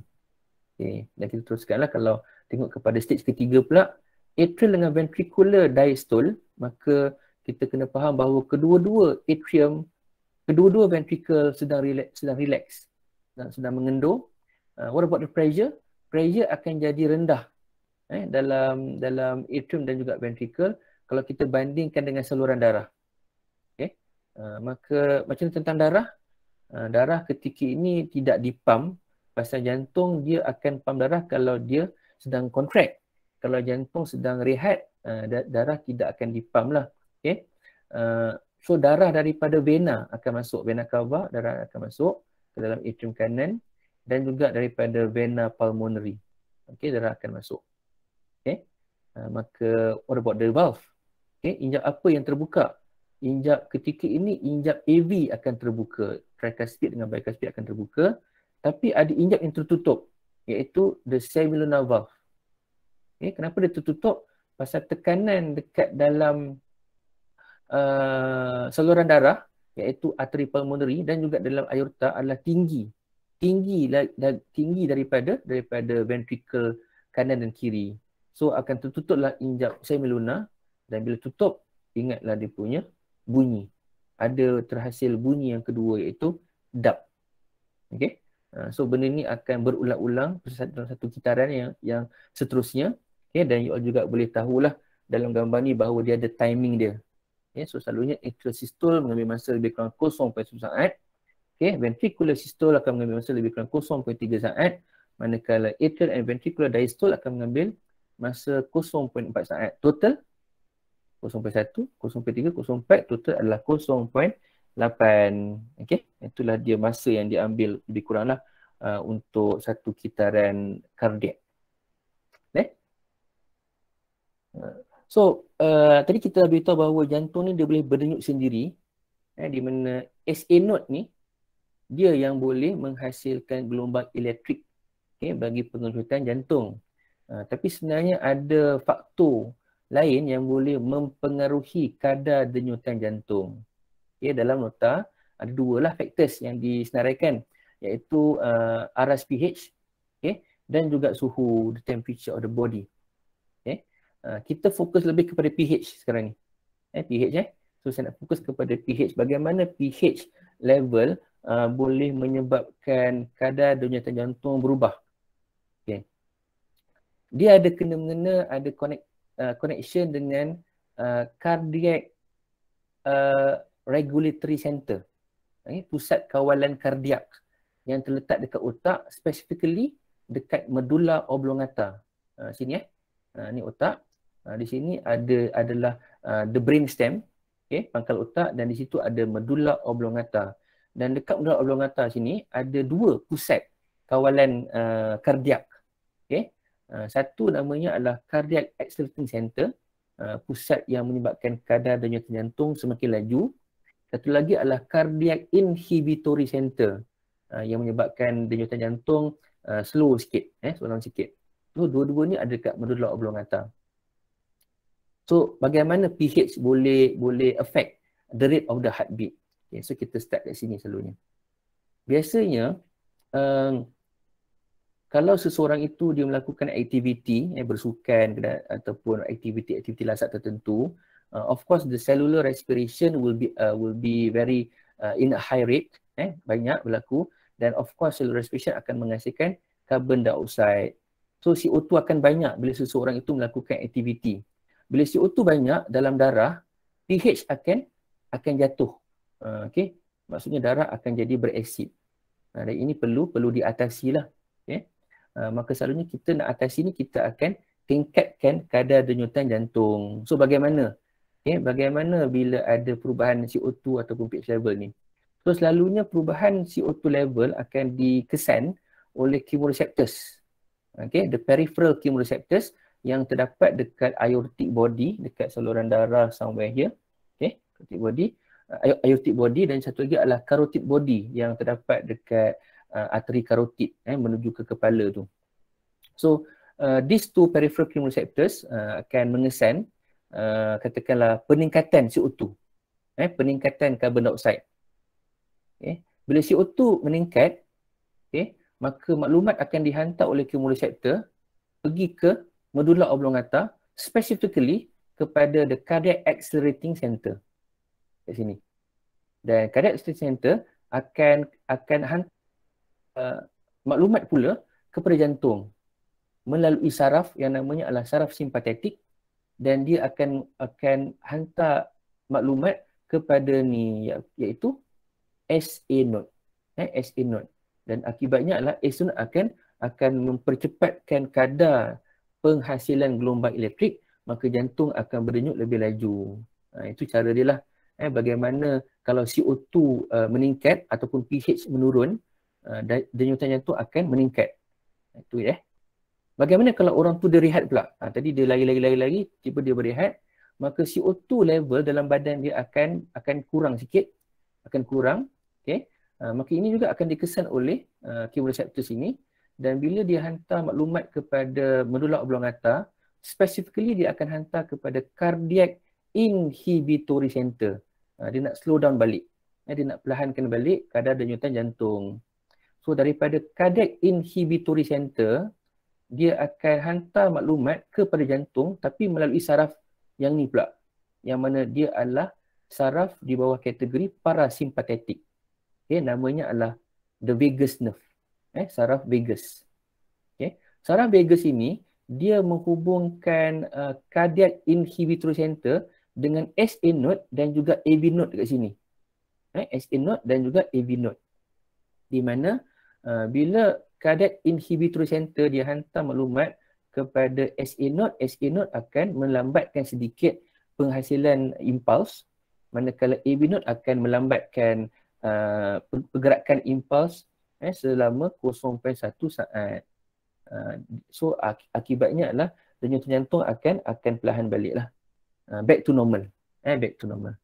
Okay. Dan kita teruskanlah kalau tengok kepada stage ketiga pula atrial dengan ventricular diastole maka kita kena faham bahawa kedua-dua atrium kedua-dua ventricle sedang relax sedang relax dan sedang mengendur uh, what about the pressure pressure akan jadi rendah eh dalam dalam atrium dan juga ventricle kalau kita bandingkan dengan saluran darah okey uh, ah, maka macam tentang darah uh, darah ketika ini tidak dipam pasal jantung dia akan pam darah kalau dia sedang kontrak. Kalau jantung sedang rehat, uh, darah tidak akan dipam lah. Okay. Uh, so darah daripada vena akan masuk vena cava, darah akan masuk ke dalam atrium kanan dan juga daripada vena pulmonary. Okay, darah akan masuk. Okay. Uh, maka what about the valve? Okay, injak apa yang terbuka? Injak ketika ini injak AV akan terbuka. Tricuspid dengan bicuspid akan terbuka. Tapi ada injak yang tertutup iaitu the seminal valve. Okay, kenapa dia tertutup? Pasal tekanan dekat dalam uh, saluran darah iaitu arteri pulmonari dan juga dalam aorta adalah tinggi. Tinggi tinggi daripada daripada ventricle kanan dan kiri. So akan tertutuplah injak semiluna dan bila tutup ingatlah dia punya bunyi. Ada terhasil bunyi yang kedua iaitu dap, okay? Ah, so benda ni akan berulang-ulang dalam satu kitaran yang yang seterusnya okay, dan you all juga boleh tahulah dalam gambar ni bahawa dia ada timing dia okay, so selalunya atrial sistol mengambil masa lebih kurang 0.1 saat okay, ventricular sistol akan mengambil masa lebih kurang 0.3 saat manakala atrial and ventricular diastole akan mengambil masa 0.4 saat total 0.1, 0.3, 0.4 total adalah Lapan, okey itulah dia masa yang diambil lebih kuranglah uh, untuk satu kitaran kardiak eh so uh, tadi kita dah beritahu bahawa jantung ni dia boleh berdenyut sendiri eh di mana SA node ni dia yang boleh menghasilkan gelombang elektrik okey bagi pengecutan jantung uh, tapi sebenarnya ada faktor lain yang boleh mempengaruhi kadar denyutan jantung ya dalam nota ada dua lah factors yang disenaraikan iaitu uh, eh, pH okay, dan juga suhu the temperature of the body okay. uh, eh, kita fokus lebih kepada pH sekarang ni eh, pH eh so saya nak fokus kepada pH bagaimana pH level uh, boleh menyebabkan kadar denyutan jantung berubah okay. dia ada kena-mengena ada connect, uh, connection dengan uh, cardiac uh, regulatory center okay, eh, pusat kawalan kardiak yang terletak dekat otak specifically dekat medula oblongata uh, sini eh uh, ni otak uh, di sini ada adalah uh, the brain stem okey pangkal otak dan di situ ada medula oblongata dan dekat medula oblongata sini ada dua pusat kawalan uh, kardiak okey uh, satu namanya adalah cardiac accelerating center Uh, pusat yang menyebabkan kadar denyut jantung semakin laju satu lagi adalah cardiac inhibitory center uh, yang menyebabkan denyutan jantung uh, slow sikit, eh, slow down sikit. So, dua-dua ni ada dekat medulla oblongata. So, bagaimana pH boleh boleh affect the rate of the heartbeat? Okay, so, kita start kat sini selalunya. Biasanya, um, kalau seseorang itu dia melakukan aktiviti, eh, bersukan ataupun aktiviti-aktiviti lasak tertentu, uh, of course the cellular respiration will be uh, will be very uh, in a high rate eh banyak berlaku Then of course cellular respiration akan menghasilkan carbon dioxide so CO2 akan banyak bila seseorang itu melakukan aktiviti bila CO2 banyak dalam darah pH akan akan jatuh uh, okey maksudnya darah akan jadi berasid uh, dan ini perlu perlu diatasi lah okey uh, maka selalunya kita nak atasi ini kita akan tingkatkan kadar denyutan jantung. So bagaimana? okay, bagaimana bila ada perubahan CO2 ataupun pH level ni. So selalunya perubahan CO2 level akan dikesan oleh chemoreceptors. Okay, the peripheral chemoreceptors yang terdapat dekat aortic body, dekat saluran darah somewhere here. Okay, aortic body. Uh, aortic body dan satu lagi adalah carotid body yang terdapat dekat uh, arteri carotid eh, menuju ke kepala tu. So, uh, these two peripheral chemoreceptors uh, akan mengesan Uh, katakanlah peningkatan CO2 eh peningkatan carbon dioxide okay. Eh, bila CO2 meningkat okay, eh, maka maklumat akan dihantar oleh kumulosektor pergi ke medula oblong atas specifically kepada the cardiac accelerating center di sini dan cardiac accelerating center akan akan hantar uh, maklumat pula kepada jantung melalui saraf yang namanya adalah saraf simpatetik dan dia akan akan hantar maklumat kepada ni ya, iaitu SA node eh, SA node dan akibatnya adalah SA node akan akan mempercepatkan kadar penghasilan gelombang elektrik maka jantung akan berdenyut lebih laju ha, itu cara dia lah eh, bagaimana kalau CO2 uh, meningkat ataupun pH menurun uh, denyutan jantung akan meningkat itu ya eh. Bagaimana kalau orang tu dia rehat pula? Ha, tadi dia lari-lari-lari-lari, tiba dia berehat, maka CO2 level dalam badan dia akan akan kurang sikit, akan kurang. Okay. Ha, maka ini juga akan dikesan oleh uh, ha, receptors ini. Dan bila dia hantar maklumat kepada medula oblong atas, specifically dia akan hantar kepada cardiac inhibitory center. Ha, dia nak slow down balik. Ha, dia nak perlahankan balik kadar denyutan jantung. So daripada cardiac inhibitory center, dia akan hantar maklumat kepada jantung tapi melalui saraf yang ni pula yang mana dia adalah saraf di bawah kategori parasimpatetik okay, namanya adalah the vagus nerve eh, saraf vagus okay. saraf vagus ini dia menghubungkan uh, cardiac inhibitory center dengan SA node dan juga AV node dekat sini eh, SA node dan juga AV node di mana uh, bila cardiac inhibitory center dia hantar maklumat kepada SA node, SA node akan melambatkan sedikit penghasilan impuls manakala AV node akan melambatkan uh, pergerakan impuls eh, selama 0.1 saat. Uh, so ak- akibatnya adalah denyut jantung akan akan perlahan baliklah. Uh, back to normal. Eh back to normal.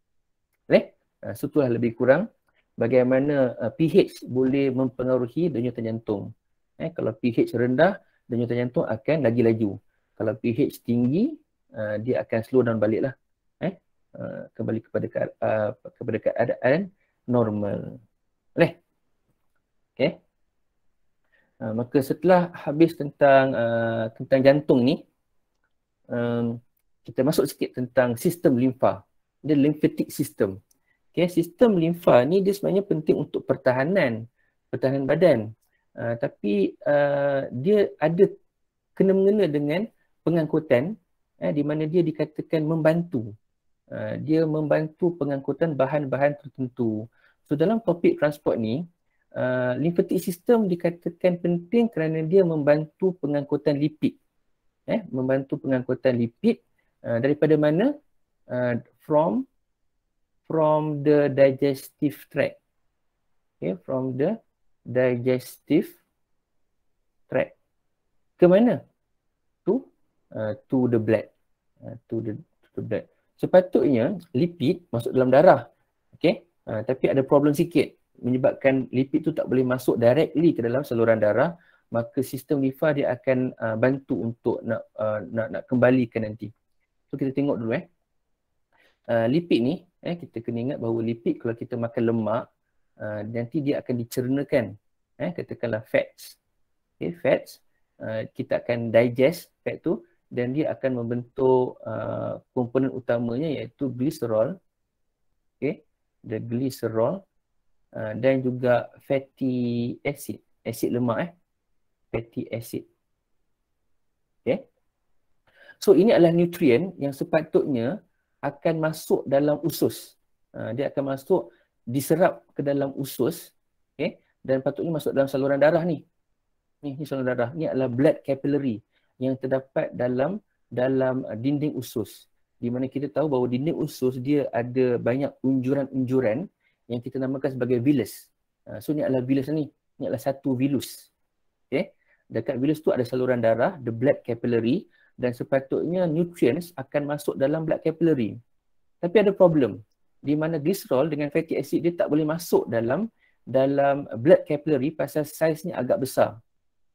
Okey. Uh, so lebih kurang bagaimana uh, pH boleh mempengaruhi denyut jantung. Eh, kalau pH rendah, denyut jantung akan lagi laju. Kalau pH tinggi, uh, dia akan slow down baliklah. Eh, uh, kembali kepada ke, uh, kepada keadaan normal. Leh, Okay. Uh, eh, maka setelah habis tentang uh, tentang jantung ni, um, kita masuk sikit tentang sistem limfa. Dia lymphatic system. Okay, sistem limfa ni dia sebenarnya penting untuk pertahanan pertahanan badan Ah, tapi uh, dia ada kena mengena dengan pengangkutan eh, di mana dia dikatakan membantu uh, dia membantu pengangkutan bahan-bahan tertentu so dalam topik transport ni uh, lymphatic system dikatakan penting kerana dia membantu pengangkutan lipid eh membantu pengangkutan lipid uh, daripada mana uh, from from the digestive tract okay from the digestive tract ke mana to uh, to the blood uh, to the to the blood sepatutnya lipid masuk dalam darah okay uh, tapi ada problem sikit menyebabkan lipid tu tak boleh masuk directly ke dalam saluran darah maka sistem liver dia akan uh, bantu untuk nak uh, nak nak kembalikan nanti so kita tengok dulu eh uh, lipid ni eh kita kena ingat bahawa lipid kalau kita makan lemak Uh, nanti dia akan dicernakan eh katakanlah fats okay, fats uh, kita akan digest fat tu dan dia akan membentuk uh, komponen utamanya iaitu glycerol okey the glycerol uh, dan juga fatty acid acid lemak eh fatty acid okey so ini adalah nutrien yang sepatutnya akan masuk dalam usus uh, dia akan masuk diserap ke dalam usus okay, dan patutnya masuk dalam saluran darah ni. Ni, ni saluran darah. Ni adalah blood capillary yang terdapat dalam dalam uh, dinding usus. Di mana kita tahu bahawa dinding usus dia ada banyak unjuran-unjuran yang kita namakan sebagai villus. Uh, so ni adalah villus ni. Ni adalah satu villus. Okay. Dekat villus tu ada saluran darah, the blood capillary dan sepatutnya nutrients akan masuk dalam blood capillary. Tapi ada problem di mana glycerol dengan fatty acid dia tak boleh masuk dalam dalam blood capillary pasal saiznya agak besar.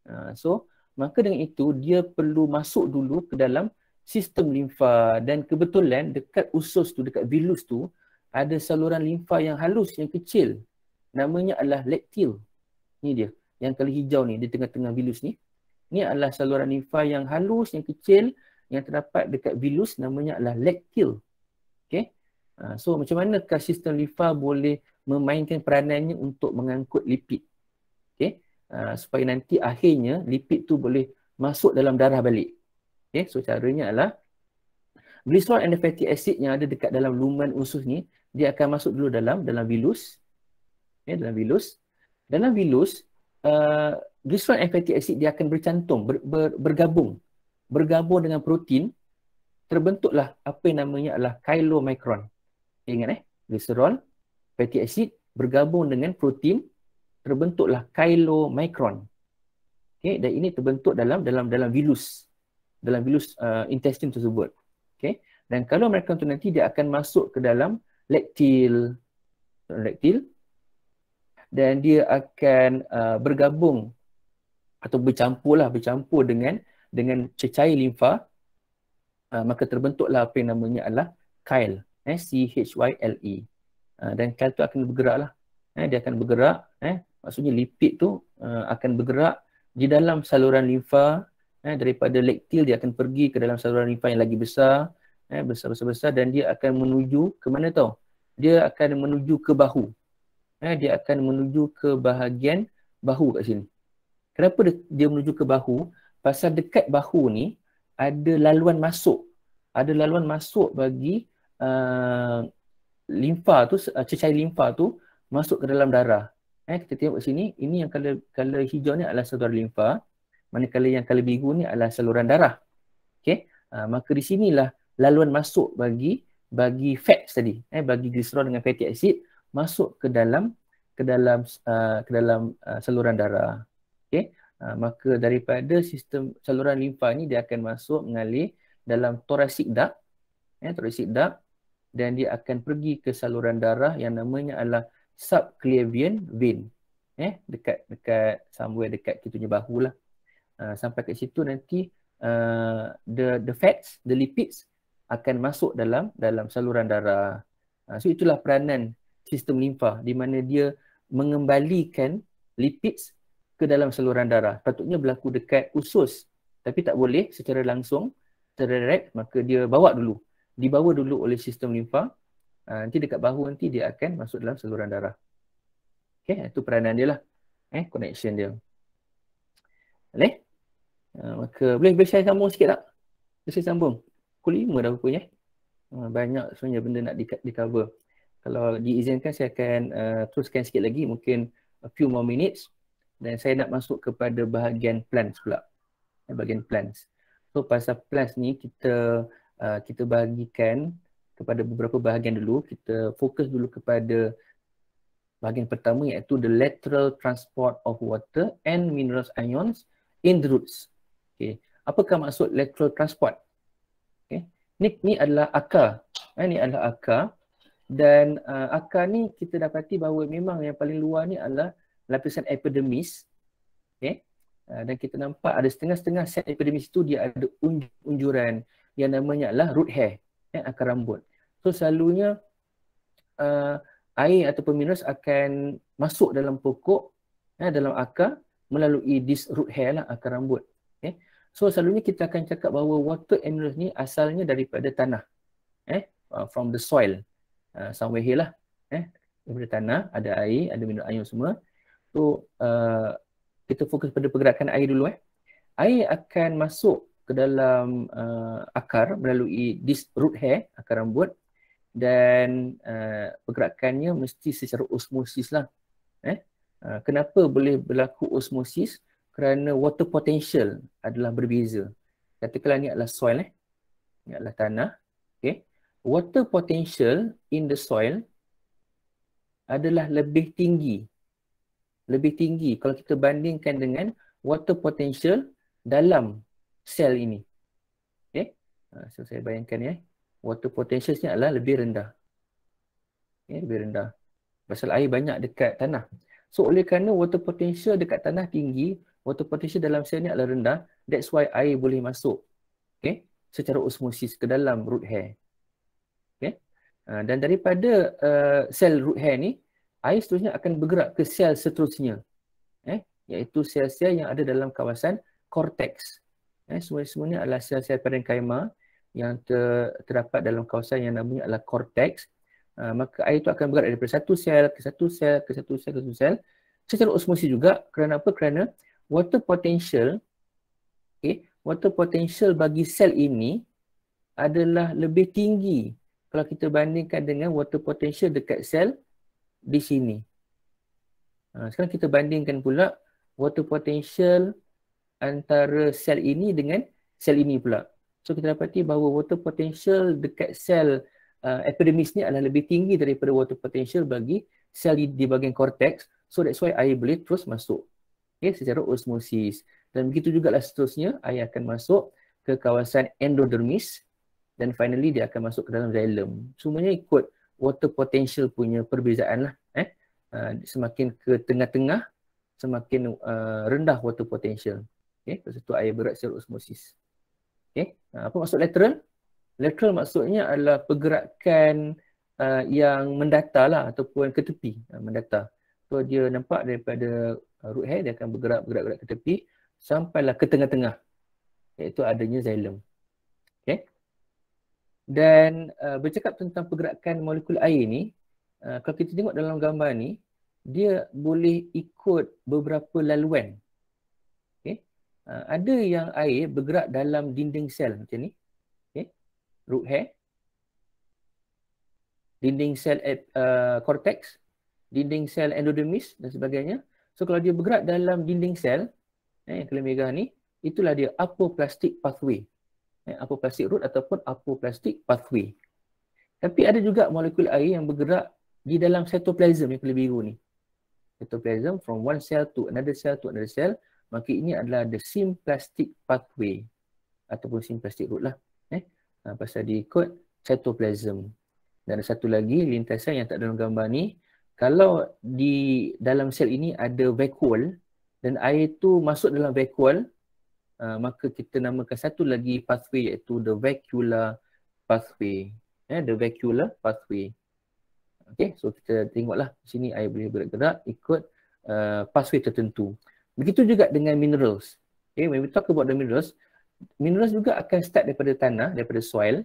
Uh, so maka dengan itu dia perlu masuk dulu ke dalam sistem limfa dan kebetulan dekat usus tu dekat villus tu ada saluran limfa yang halus yang kecil namanya adalah lectil. Ni dia yang kali hijau ni di tengah-tengah villus ni. Ni adalah saluran limfa yang halus yang kecil yang terdapat dekat villus namanya adalah lectil. Ha, so macam mana manakah sistem lifa boleh memainkan peranannya untuk mengangkut lipid? Okay. Uh, ha, supaya nanti akhirnya lipid tu boleh masuk dalam darah balik. Okay. So caranya adalah glycerol and fatty acid yang ada dekat dalam lumen usus ni dia akan masuk dulu dalam dalam vilus. Okay, dalam vilus. Dalam vilus, uh, glycerol and fatty acid dia akan bercantum, ber, ber, bergabung. Bergabung dengan protein, terbentuklah apa yang namanya adalah chylomicron ingat eh glycerol fatty acid bergabung dengan protein terbentuklah chylomicron Okay, dan ini terbentuk dalam dalam dalam villus dalam villus uh, intestine tersebut Okay, dan kalau mereka tu nanti dia akan masuk ke dalam lectil lectil dan dia akan uh, bergabung atau bercampur lah bercampur dengan dengan cecair limfa uh, maka terbentuklah apa yang namanya adalah chyle eh, C-H-Y-L-E. Uh, ah, dan kel tu akan bergerak lah. Eh, dia akan bergerak, eh, maksudnya lipid tu uh, akan bergerak di dalam saluran limfa eh, daripada lektil dia akan pergi ke dalam saluran limfa yang lagi besar eh, besar-besar-besar dan dia akan menuju ke mana tau? Dia akan menuju ke bahu. Eh, dia akan menuju ke bahagian bahu kat sini. Kenapa dia menuju ke bahu? Pasal dekat bahu ni ada laluan masuk. Ada laluan masuk bagi uh, limfa tu uh, cecair limpa tu masuk ke dalam darah. Eh kita tengok kat sini ini yang color color hijau ni adalah saluran limfa, manakala yang color biru ni adalah saluran darah. Okay, Uh, maka di sinilah laluan masuk bagi bagi fat tadi eh bagi gliserol dengan fatty acid masuk ke dalam ke dalam uh, ke dalam uh, saluran darah. Okay, Uh, maka daripada sistem saluran limpa ni dia akan masuk mengalir dalam thoracic duct. Eh thoracic duct dan dia akan pergi ke saluran darah yang namanya adalah subclavian vein eh dekat dekat somewhere dekat kita punya bahu uh, sampai kat situ nanti uh, the the fats the lipids akan masuk dalam dalam saluran darah uh, so itulah peranan sistem limfa di mana dia mengembalikan lipids ke dalam saluran darah patutnya berlaku dekat usus tapi tak boleh secara langsung secara direct maka dia bawa dulu dibawa dulu oleh sistem limpa. uh, nanti dekat bahu nanti dia akan masuk dalam saluran darah okey itu peranan dia lah eh connection dia boleh uh, maka boleh boleh saya sambung sikit tak boleh saya sambung pukul 5 dah rupanya uh, banyak sebenarnya benda nak di, di cover kalau diizinkan saya akan uh, teruskan sikit lagi mungkin a few more minutes dan saya nak masuk kepada bahagian plans pula eh, bahagian plans so pasal plans ni kita Uh, kita bagikan kepada beberapa bahagian dulu. Kita fokus dulu kepada bahagian pertama iaitu the lateral transport of water and minerals ions in the roots. Okay. Apakah maksud lateral transport? Okay. Ni, ni adalah akar. Eh, ni adalah akar. Dan uh, akar ni kita dapati bahawa memang yang paling luar ni adalah lapisan epidermis. Okay. Uh, dan kita nampak ada setengah-setengah set epidermis itu dia ada unjuran yang namanya lah root hair ya, akar rambut so selalunya uh, air atau minerals akan masuk dalam pokok ya, dalam akar melalui this root hair lah akar rambut ya. so selalunya kita akan cakap bahawa water and minerals ni asalnya daripada tanah eh uh, from the soil uh, somewhere here lah eh daripada tanah ada air ada mineral air semua so uh, kita fokus pada pergerakan air dulu eh air akan masuk ke dalam uh, akar melalui this root hair akar rambut dan uh, pergerakannya mesti secara osmosis lah eh uh, kenapa boleh berlaku osmosis kerana water potential adalah berbeza katakanlah ni adalah soil eh ni adalah tanah okay water potential in the soil adalah lebih tinggi lebih tinggi kalau kita bandingkan dengan water potential dalam sel ini. Okay. Ah, so saya bayangkan ya. Water potentialnya adalah lebih rendah. Okay, lebih rendah. Pasal air banyak dekat tanah. So oleh kerana water potential dekat tanah tinggi, water potential dalam sel ni adalah rendah, that's why air boleh masuk. Okay. Secara osmosis ke dalam root hair. Okay. Ah, dan daripada uh, sel root hair ni, air seterusnya akan bergerak ke sel seterusnya. Eh, iaitu sel-sel yang ada dalam kawasan korteks. Eh, semua-semuanya adalah sel-sel parenchyma yang ter, terdapat dalam kawasan yang namanya adalah cortex. Uh, maka air itu akan bergerak daripada satu sel ke satu sel ke satu sel ke satu sel. Secara osmosis juga kerana apa? Kerana water potential okay, water potential bagi sel ini adalah lebih tinggi kalau kita bandingkan dengan water potential dekat sel di sini. Uh, sekarang kita bandingkan pula water potential antara sel ini dengan sel ini pula. So kita dapati bahawa water potential dekat sel uh, epidermis ni adalah lebih tinggi daripada water potential bagi sel di, di bahagian cortex. So that's why air boleh terus masuk okay, secara osmosis. Dan begitu juga lah seterusnya air akan masuk ke kawasan endodermis dan finally dia akan masuk ke dalam xylem. Semuanya ikut water potential punya perbezaan lah. Eh? Uh, semakin ke tengah-tengah, semakin uh, rendah water potential. Okey, lepas itu air berat secara osmosis. Okey, ha, apa maksud lateral? Lateral maksudnya adalah pergerakan uh, yang mendatar lah ataupun ke tepi, uh, mendatar. So dia nampak daripada root hair dia akan bergerak gerak ke tepi sampailah ke tengah-tengah iaitu adanya xylem. Okey. Dan uh, bercakap tentang pergerakan molekul air ni, uh, kalau kita tengok dalam gambar ni, dia boleh ikut beberapa laluan. Ah, ada yang air bergerak dalam dinding sel macam ni. Okay. Root hair. Dinding sel uh, cortex. Dinding sel endodermis dan sebagainya. So kalau dia bergerak dalam dinding sel, eh, kelemegah ni, itulah dia apoplastic pathway. Eh, apoplastic root ataupun apoplastic pathway. Tapi ada juga molekul air yang bergerak di dalam cytoplasm yang kelebiru ni. Cytoplasm from one cell to another cell to another cell maka ini adalah the simplastic pathway ataupun simplastic route lah eh ha, pasal ikut cytoplasm dan ada satu lagi lintasan yang tak dalam gambar ni kalau di dalam sel ini ada vacuole dan air tu masuk dalam vacuole uh, maka kita namakan satu lagi pathway iaitu the vacuolar pathway eh the vacuolar pathway Okay, so kita tengoklah sini air boleh bergerak ikut uh, pathway tertentu Begitu juga dengan minerals. Okay, when we talk about the minerals, minerals juga akan start daripada tanah, daripada soil,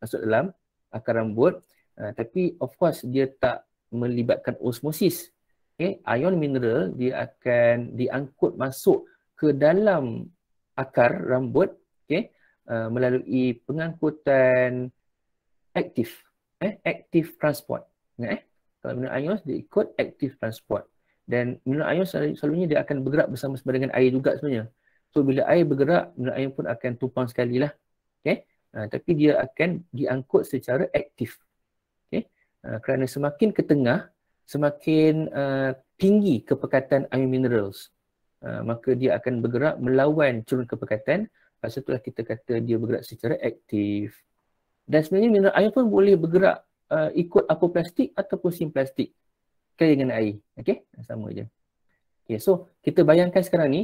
masuk dalam akar rambut. Uh, tapi of course dia tak melibatkan osmosis. Okay, ion mineral dia akan diangkut masuk ke dalam akar rambut okay, uh, melalui pengangkutan aktif. Eh, active transport. Ingat eh? Kalau minerals ion, dia ikut active transport dan minum air selalunya dia akan bergerak bersama-sama dengan air juga sebenarnya so bila air bergerak minum air pun akan tumpang sekali lah okay? uh, tapi dia akan diangkut secara aktif okay? uh, kerana semakin ke tengah semakin uh, tinggi kepekatan air minerals uh, maka dia akan bergerak melawan curun kepekatan lepas itulah kita kata dia bergerak secara aktif dan sebenarnya mineral air pun boleh bergerak uh, ikut akoplastik ataupun simplastik kali dengan air. Okey, sama je. Okey, so kita bayangkan sekarang ni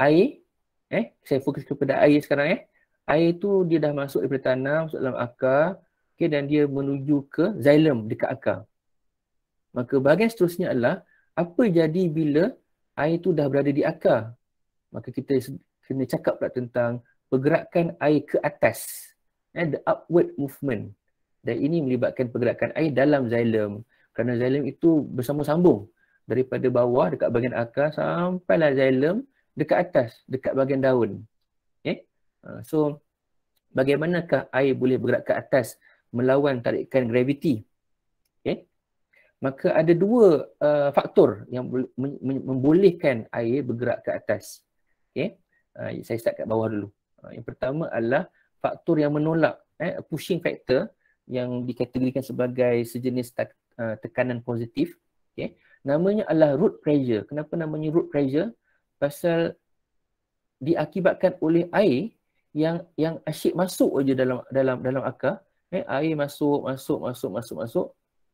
air eh saya fokus kepada air sekarang eh. Air tu dia dah masuk daripada tanah, masuk dalam akar, okey dan dia menuju ke xylem dekat akar. Maka bahagian seterusnya adalah apa jadi bila air tu dah berada di akar? Maka kita kena cakap pula tentang pergerakan air ke atas. Eh, the upward movement. Dan ini melibatkan pergerakan air dalam xylem. Kerana zilem itu bersambung-sambung daripada bawah dekat bahagian akar sampailah zilem dekat atas, dekat bahagian daun. Okay? Eh? Ha, so, bagaimanakah air boleh bergerak ke atas melawan tarikan graviti? Okay? Eh? Maka ada dua uh, faktor yang membolehkan air bergerak ke atas. Okay? Uh, eh? ha, saya start kat bawah dulu. Uh, yang pertama adalah faktor yang menolak, eh, pushing factor yang dikategorikan sebagai sejenis Uh, tekanan positif okay. namanya adalah root pressure kenapa namanya root pressure pasal diakibatkan oleh air yang yang asyik masuk aja dalam dalam dalam akar eh air masuk masuk masuk masuk masuk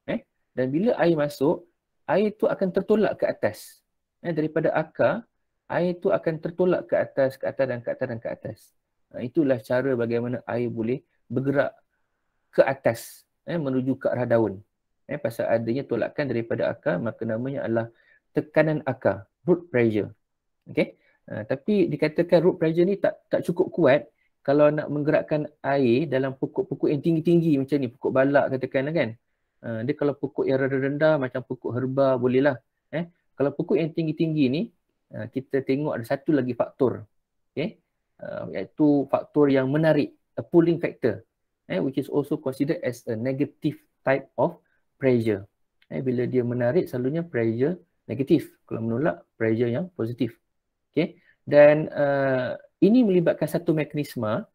eh dan bila air masuk air tu akan tertolak ke atas eh daripada akar air tu akan tertolak ke atas ke atas dan ke atas dan ke atas nah, itulah cara bagaimana air boleh bergerak ke atas eh menuju ke arah daun eh, pasal adanya tolakkan daripada akar maka namanya adalah tekanan akar root pressure okey uh, tapi dikatakan root pressure ni tak tak cukup kuat kalau nak menggerakkan air dalam pokok-pokok yang tinggi-tinggi macam ni pokok balak katakanlah kan uh, dia kalau pokok yang rendah-rendah macam pokok herba bolehlah eh kalau pokok yang tinggi-tinggi ni uh, kita tengok ada satu lagi faktor okey uh, iaitu faktor yang menarik a pulling factor eh which is also considered as a negative type of pressure. Eh, bila dia menarik selalunya pressure negatif. Kalau menolak pressure yang positif. Okay. Dan uh, ini melibatkan satu mekanisme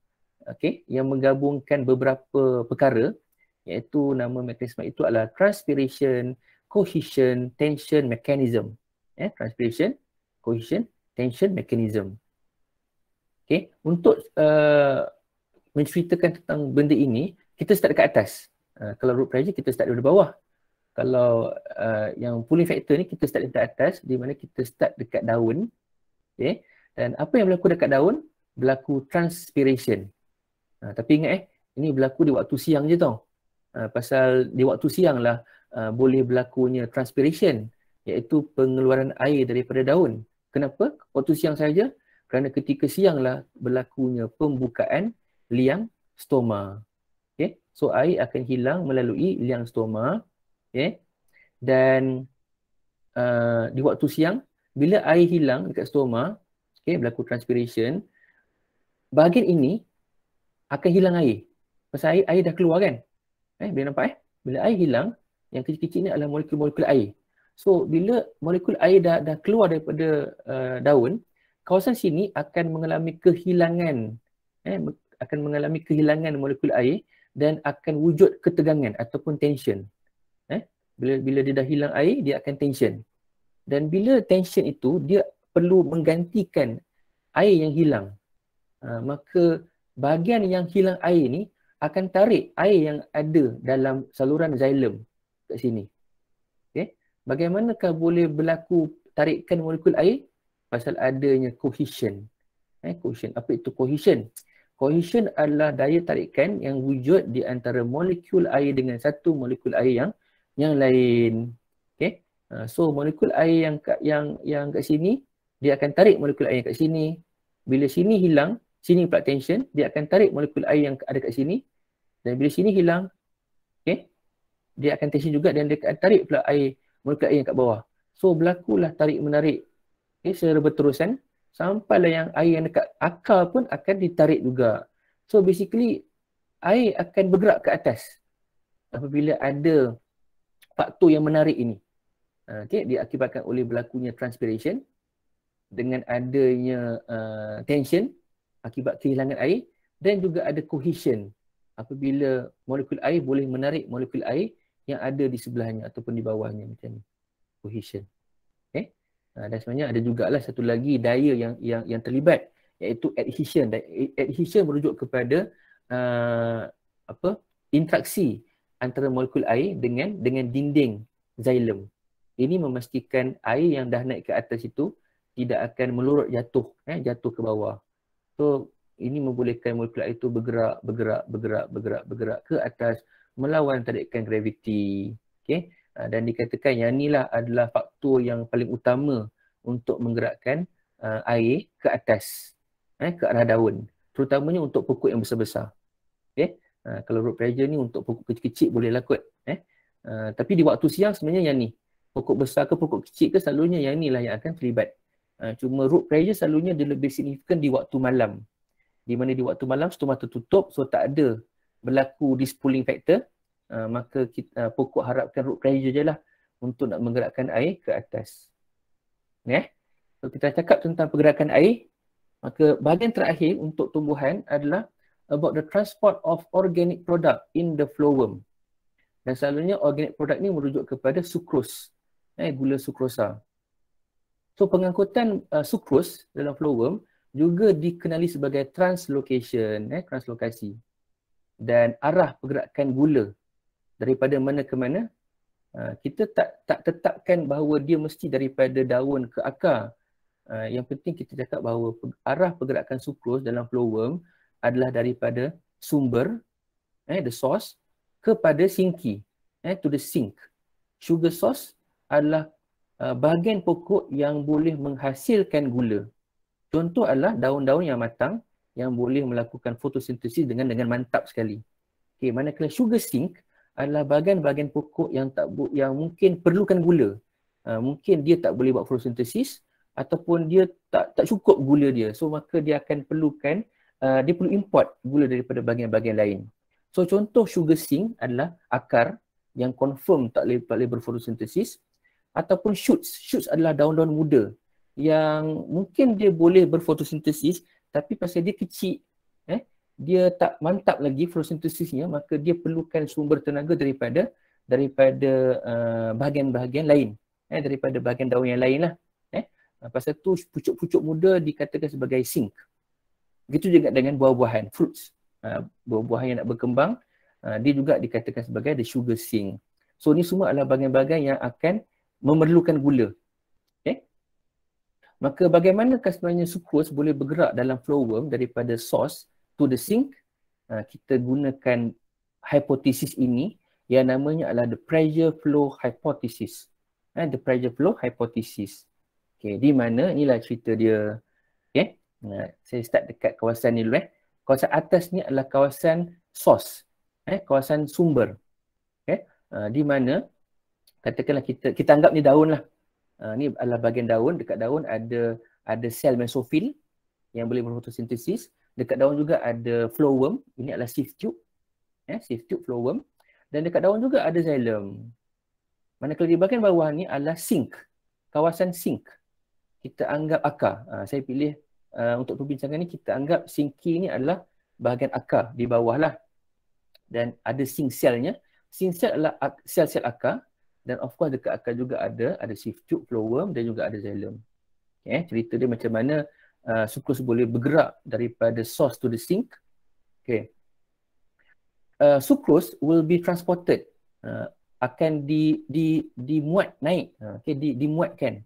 okay, yang menggabungkan beberapa perkara iaitu nama mekanisme itu adalah transpiration, cohesion, tension mechanism. Eh, transpiration, cohesion, tension mechanism. Okay. Untuk uh, menceritakan tentang benda ini, kita start dekat atas. Eh, kalau root pressure kita start dari bawah kalau uh, yang pulling factor ni kita start dari atas di mana kita start dekat daun okay. dan apa yang berlaku dekat daun berlaku transpiration uh, tapi ingat eh ini berlaku di waktu siang je tau uh, pasal di waktu siang lah uh, boleh berlakunya transpiration iaitu pengeluaran air daripada daun kenapa waktu siang saja kerana ketika siang lah berlakunya pembukaan liang stoma So air akan hilang melalui liang stoma. Okay. Dan uh, di waktu siang, bila air hilang dekat stoma, okay, berlaku transpiration, bahagian ini akan hilang air. Pasal air, air dah keluar kan? Eh, boleh nampak eh? Bila air hilang, yang kecil-kecil ni adalah molekul-molekul air. So, bila molekul air dah, dah keluar daripada uh, daun, kawasan sini akan mengalami kehilangan eh, akan mengalami kehilangan molekul air dan akan wujud ketegangan ataupun tension. Eh? Bila bila dia dah hilang air, dia akan tension. Dan bila tension itu, dia perlu menggantikan air yang hilang. Uh, maka bahagian yang hilang air ni akan tarik air yang ada dalam saluran xylem kat sini. Okay? Bagaimanakah boleh berlaku tarikan molekul air? Pasal adanya cohesion. Eh, cohesion. Apa itu cohesion? Cohesion. Kohesion adalah daya tarikan yang wujud di antara molekul air dengan satu molekul air yang yang lain. Okey. Ha, so molekul air yang kat, yang yang kat sini dia akan tarik molekul air yang kat sini. Bila sini hilang, sini pula tension, dia akan tarik molekul air yang ada kat sini. Dan bila sini hilang, okay, Dia akan tension juga dan dia akan tarik pula air molekul air yang kat bawah. So berlakulah tarik menarik okay, secara berterusan sampailah yang air yang dekat akar pun akan ditarik juga. So basically air akan bergerak ke atas apabila ada faktor yang menarik ini. Ah, okay, diakibatkan oleh berlakunya transpiration dengan adanya uh, tension akibat kehilangan air dan juga ada cohesion apabila molekul air boleh menarik molekul air yang ada di sebelahnya ataupun di bawahnya macam ni. Cohesion. Ha, dan sebenarnya ada juga lah satu lagi daya yang yang yang terlibat iaitu adhesion dan adhesion merujuk kepada uh, apa interaksi antara molekul air dengan dengan dinding xylem ini memastikan air yang dah naik ke atas itu tidak akan melorot jatuh eh jatuh ke bawah so ini membolehkan molekul air itu bergerak bergerak bergerak bergerak bergerak ke atas melawan tarikan graviti okay Ah, dan dikatakan yang inilah adalah faktor yang paling utama untuk menggerakkan uh, air ke atas eh, ke arah daun terutamanya untuk pokok yang besar-besar okay? uh, ah, kalau root pressure ni untuk pokok kecil-kecil boleh lah kot eh? uh, tapi di waktu siang sebenarnya yang ni pokok besar ke pokok kecil ke selalunya yang inilah yang akan terlibat uh, cuma root pressure selalunya dia lebih signifikan di waktu malam di mana di waktu malam stoma tertutup so tak ada berlaku dispooling factor Ah, maka kita, uh, pokok harapkan root pressure je lah untuk nak menggerakkan air ke atas. Ya. Yeah. So kita cakap tentang pergerakan air, maka bahagian terakhir untuk tumbuhan adalah about the transport of organic product in the phloem. Dan selalunya organic product ni merujuk kepada sukrus, eh, gula sukrosa. So pengangkutan uh, ah, sukrus dalam phloem juga dikenali sebagai translocation, eh, translokasi. Dan arah pergerakan gula daripada mana ke mana uh, kita tak tak tetapkan bahawa dia mesti daripada daun ke akar uh, yang penting kita cakap bahawa arah pergerakan sukros dalam flowworm adalah daripada sumber eh the source kepada sinki eh to the sink sugar source adalah uh, bahagian pokok yang boleh menghasilkan gula contoh adalah daun-daun yang matang yang boleh melakukan fotosintesis dengan dengan mantap sekali okey manakala sugar sink adalah bahagian-bahagian pokok yang tak bu- yang mungkin perlukan gula. Uh, mungkin dia tak boleh buat fotosintesis ataupun dia tak tak cukup gula dia. So maka dia akan perlukan uh, dia perlu import gula daripada bahagian-bahagian lain. So contoh sugar sink adalah akar yang confirm tak boleh, tak boleh berfotosintesis ataupun shoots. Shoots adalah daun-daun muda yang mungkin dia boleh berfotosintesis tapi pasal dia kecil dia tak mantap lagi fotosintesisnya maka dia perlukan sumber tenaga daripada daripada uh, bahagian-bahagian lain eh daripada bahagian daun yang lainlah eh uh, pasal tu pucuk-pucuk muda dikatakan sebagai sink begitu juga dengan buah-buahan fruits uh, buah-buahan yang nak berkembang uh, dia juga dikatakan sebagai the sugar sink so ni semua adalah bahagian-bahagian yang akan memerlukan gula okey eh? maka bagaimana sebenarnya sukrus boleh bergerak dalam flowworm daripada source to the sink, uh, kita gunakan hipotesis ini yang namanya adalah the pressure flow hypothesis. Uh, the pressure flow hypothesis. Okay, di mana inilah cerita dia. Okay, uh, saya start dekat kawasan ni dulu eh. Kawasan atas ni adalah kawasan source. Eh, kawasan sumber. Okay, uh, di mana katakanlah kita kita anggap ni daun lah. Uh, ni adalah bahagian daun. Dekat daun ada ada sel mesofil yang boleh berfotosintesis dekat daun juga ada flowworm ini adalah sieve tube eh sieve tube flowworm dan dekat daun juga ada xylem manakala di bahagian bawah ni adalah sink kawasan sink kita anggap akar ha, saya pilih uh, untuk perbincangan ni kita anggap sinki ni adalah bahagian akar di bawah lah dan ada sink selnya sink sel adalah ak- sel-sel akar dan of course dekat akar juga ada ada sieve tube flowworm dan juga ada xylem okay, eh, cerita dia macam mana uh, sukrus boleh bergerak daripada source to the sink. Okay. Uh, sukrus will be transported. Uh, akan di, di, dimuat naik. Uh, okay, di, dimuatkan.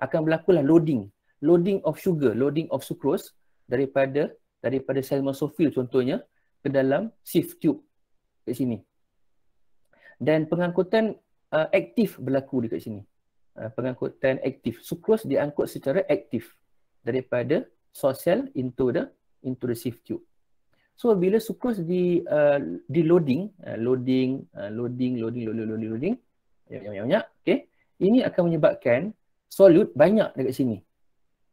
Akan berlaku lah loading. Loading of sugar, loading of sucrose daripada daripada sel selmosofil contohnya ke dalam sieve tube kat sini. Dan pengangkutan uh, aktif berlaku dekat sini. Uh, pengangkutan aktif. Sucrose diangkut secara aktif daripada sosial into the into the sieve tube. So bila sukus di uh, di loading, uh, loading, uh, loading, loading, loading, loading, loading, banyak, banyak, banyak, ya, okay. Ini akan menyebabkan solute banyak dekat sini.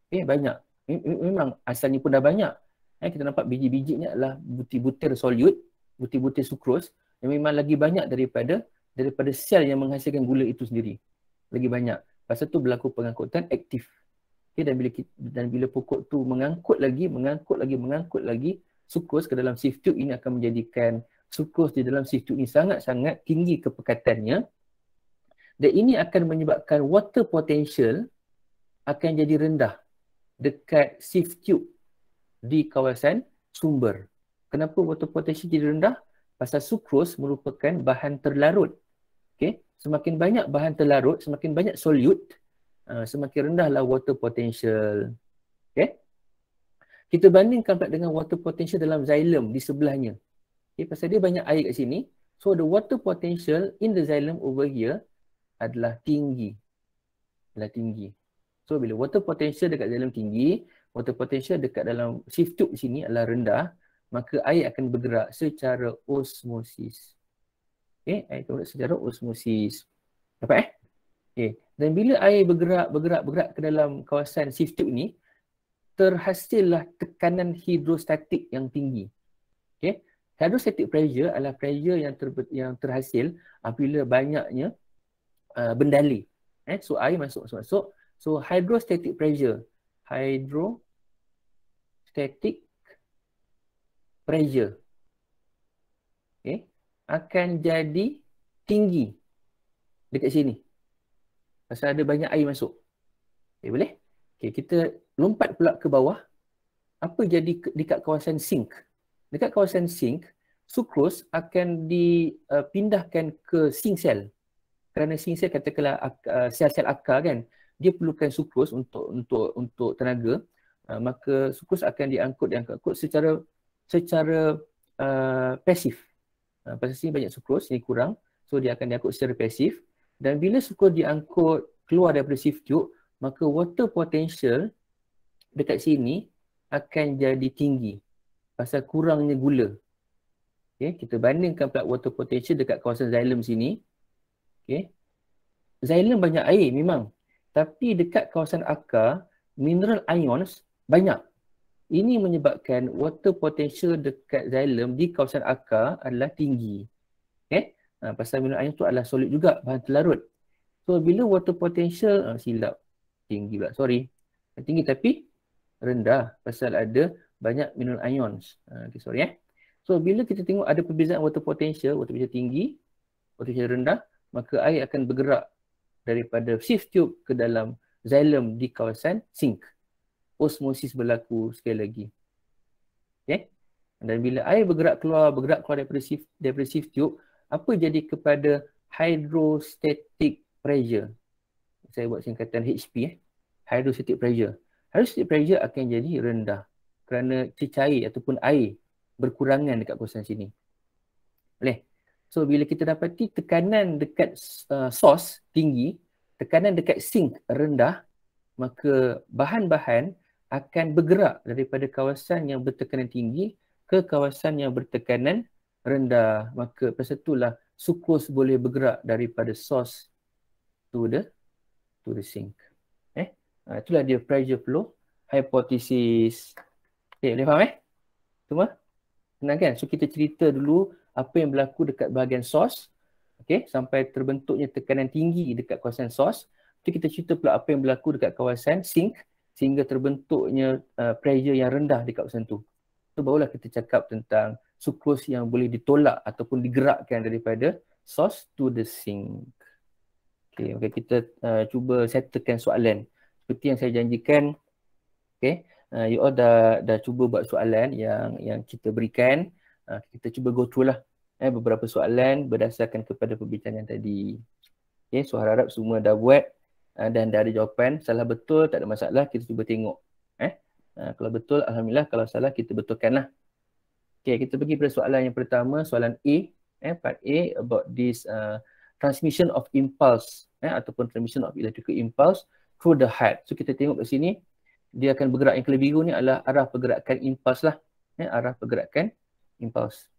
Okay, eh, banyak. Memang asalnya pun dah banyak. Eh, kita nampak biji-biji ni adalah butir-butir solute, butir-butir sukros yang memang lagi banyak daripada daripada sel yang menghasilkan gula itu sendiri. Lagi banyak. Pasal tu berlaku pengangkutan aktif. Okay, dan bila dan bila pokok tu mengangkut lagi, mengangkut lagi, mengangkut lagi, sukus ke dalam sif tube ini akan menjadikan sukus di dalam sif tube ini sangat-sangat tinggi kepekatannya. Dan ini akan menyebabkan water potential akan jadi rendah dekat sif tube di kawasan sumber. Kenapa water potential jadi rendah? Pasal sukrus merupakan bahan terlarut. Okay. Semakin banyak bahan terlarut, semakin banyak solute, Ah, semakin rendahlah water potential. Okay? Kita bandingkan pula dengan water potential dalam xylem di sebelahnya. Okay, pasal dia banyak air kat sini. So the water potential in the xylem over here adalah tinggi. Adalah tinggi. So bila water potential dekat xylem tinggi, water potential dekat dalam shift tube sini adalah rendah, maka air akan bergerak secara osmosis. Okay, air akan bergerak secara osmosis. Dapat eh? Okay. Dan bila air bergerak, bergerak, bergerak ke dalam kawasan sieve tube ni, terhasillah tekanan hidrostatik yang tinggi. Okay. hidrostatik pressure adalah pressure yang, ter, yang terhasil apabila banyaknya uh, bendali. Eh, so air masuk, masuk, masuk. So hydrostatic pressure. Hydrostatic pressure. Okay. Akan jadi tinggi dekat sini pasal ada banyak air masuk. Okey eh, boleh? Okey kita lompat pula ke bawah. Apa jadi dekat kawasan sink? Dekat kawasan sink, sukrus akan dipindahkan uh, ke sink cell. Kerana sink cell katakanlah uh, sel-sel akar kan, dia perlukan sukrus untuk untuk untuk tenaga. Uh, maka sukrus akan diangkut dan diangkut secara secara uh, pasif. pasal sini banyak sukrus, sini kurang. So dia akan diangkut secara pasif. Dan bila suku diangkut keluar daripada sieve tube, maka water potential dekat sini akan jadi tinggi pasal kurangnya gula. Okay, kita bandingkan pula water potential dekat kawasan xylem sini. Okay. Xylem banyak air memang. Tapi dekat kawasan akar, mineral ions banyak. Ini menyebabkan water potential dekat xylem di kawasan akar adalah tinggi. Okay. Ha, pasal mineral iron tu adalah solid juga, bahan terlarut. So bila water potential, ha, silap. Tinggi pula, sorry. Tinggi tapi rendah pasal ada banyak mineral ions. Ha, okay, sorry eh. So bila kita tengok ada perbezaan water potential, water potential tinggi, water potential rendah, maka air akan bergerak daripada sieve tube ke dalam xylem di kawasan sink. Osmosis berlaku sekali lagi. Okay. Dan bila air bergerak keluar, bergerak keluar daripada sieve, daripada sieve tube, apa jadi kepada hydrostatic pressure saya buat singkatan HP eh hydrostatic pressure hydrostatic pressure akan jadi rendah kerana cecair ataupun air berkurangan dekat kawasan sini boleh so bila kita dapati tekanan dekat uh, source tinggi tekanan dekat sink rendah maka bahan-bahan akan bergerak daripada kawasan yang bertekanan tinggi ke kawasan yang bertekanan rendah maka pada itulah sukus boleh bergerak daripada source to the to the sink eh uh, itulah dia pressure flow hypothesis Okay, eh, boleh faham eh cuma senang kan so kita cerita dulu apa yang berlaku dekat bahagian source okey sampai terbentuknya tekanan tinggi dekat kawasan source tu kita cerita pula apa yang berlaku dekat kawasan sink sehingga terbentuknya uh, pressure yang rendah dekat kawasan tu. Tu barulah kita cakap tentang sukrus yang boleh ditolak ataupun digerakkan daripada source to the sink. Okey, okay, kita uh, cuba settlekan soalan. Seperti yang saya janjikan, Okay, uh, you all dah, dah cuba buat soalan yang yang kita berikan. Uh, kita cuba go through lah eh, beberapa soalan berdasarkan kepada perbincangan tadi. Okey, so harap semua dah buat uh, dan dah ada jawapan. Salah betul, tak ada masalah. Kita cuba tengok. Eh, uh, kalau betul, Alhamdulillah. Kalau salah, kita betulkanlah. lah. Okay, kita pergi pada soalan yang pertama, soalan A, eh, part A about this uh, transmission of impulse eh, ataupun transmission of electrical impulse through the heart. So kita tengok kat sini, dia akan bergerak yang kelebih biru ni adalah arah pergerakan impulse lah. Eh, arah pergerakan impulse.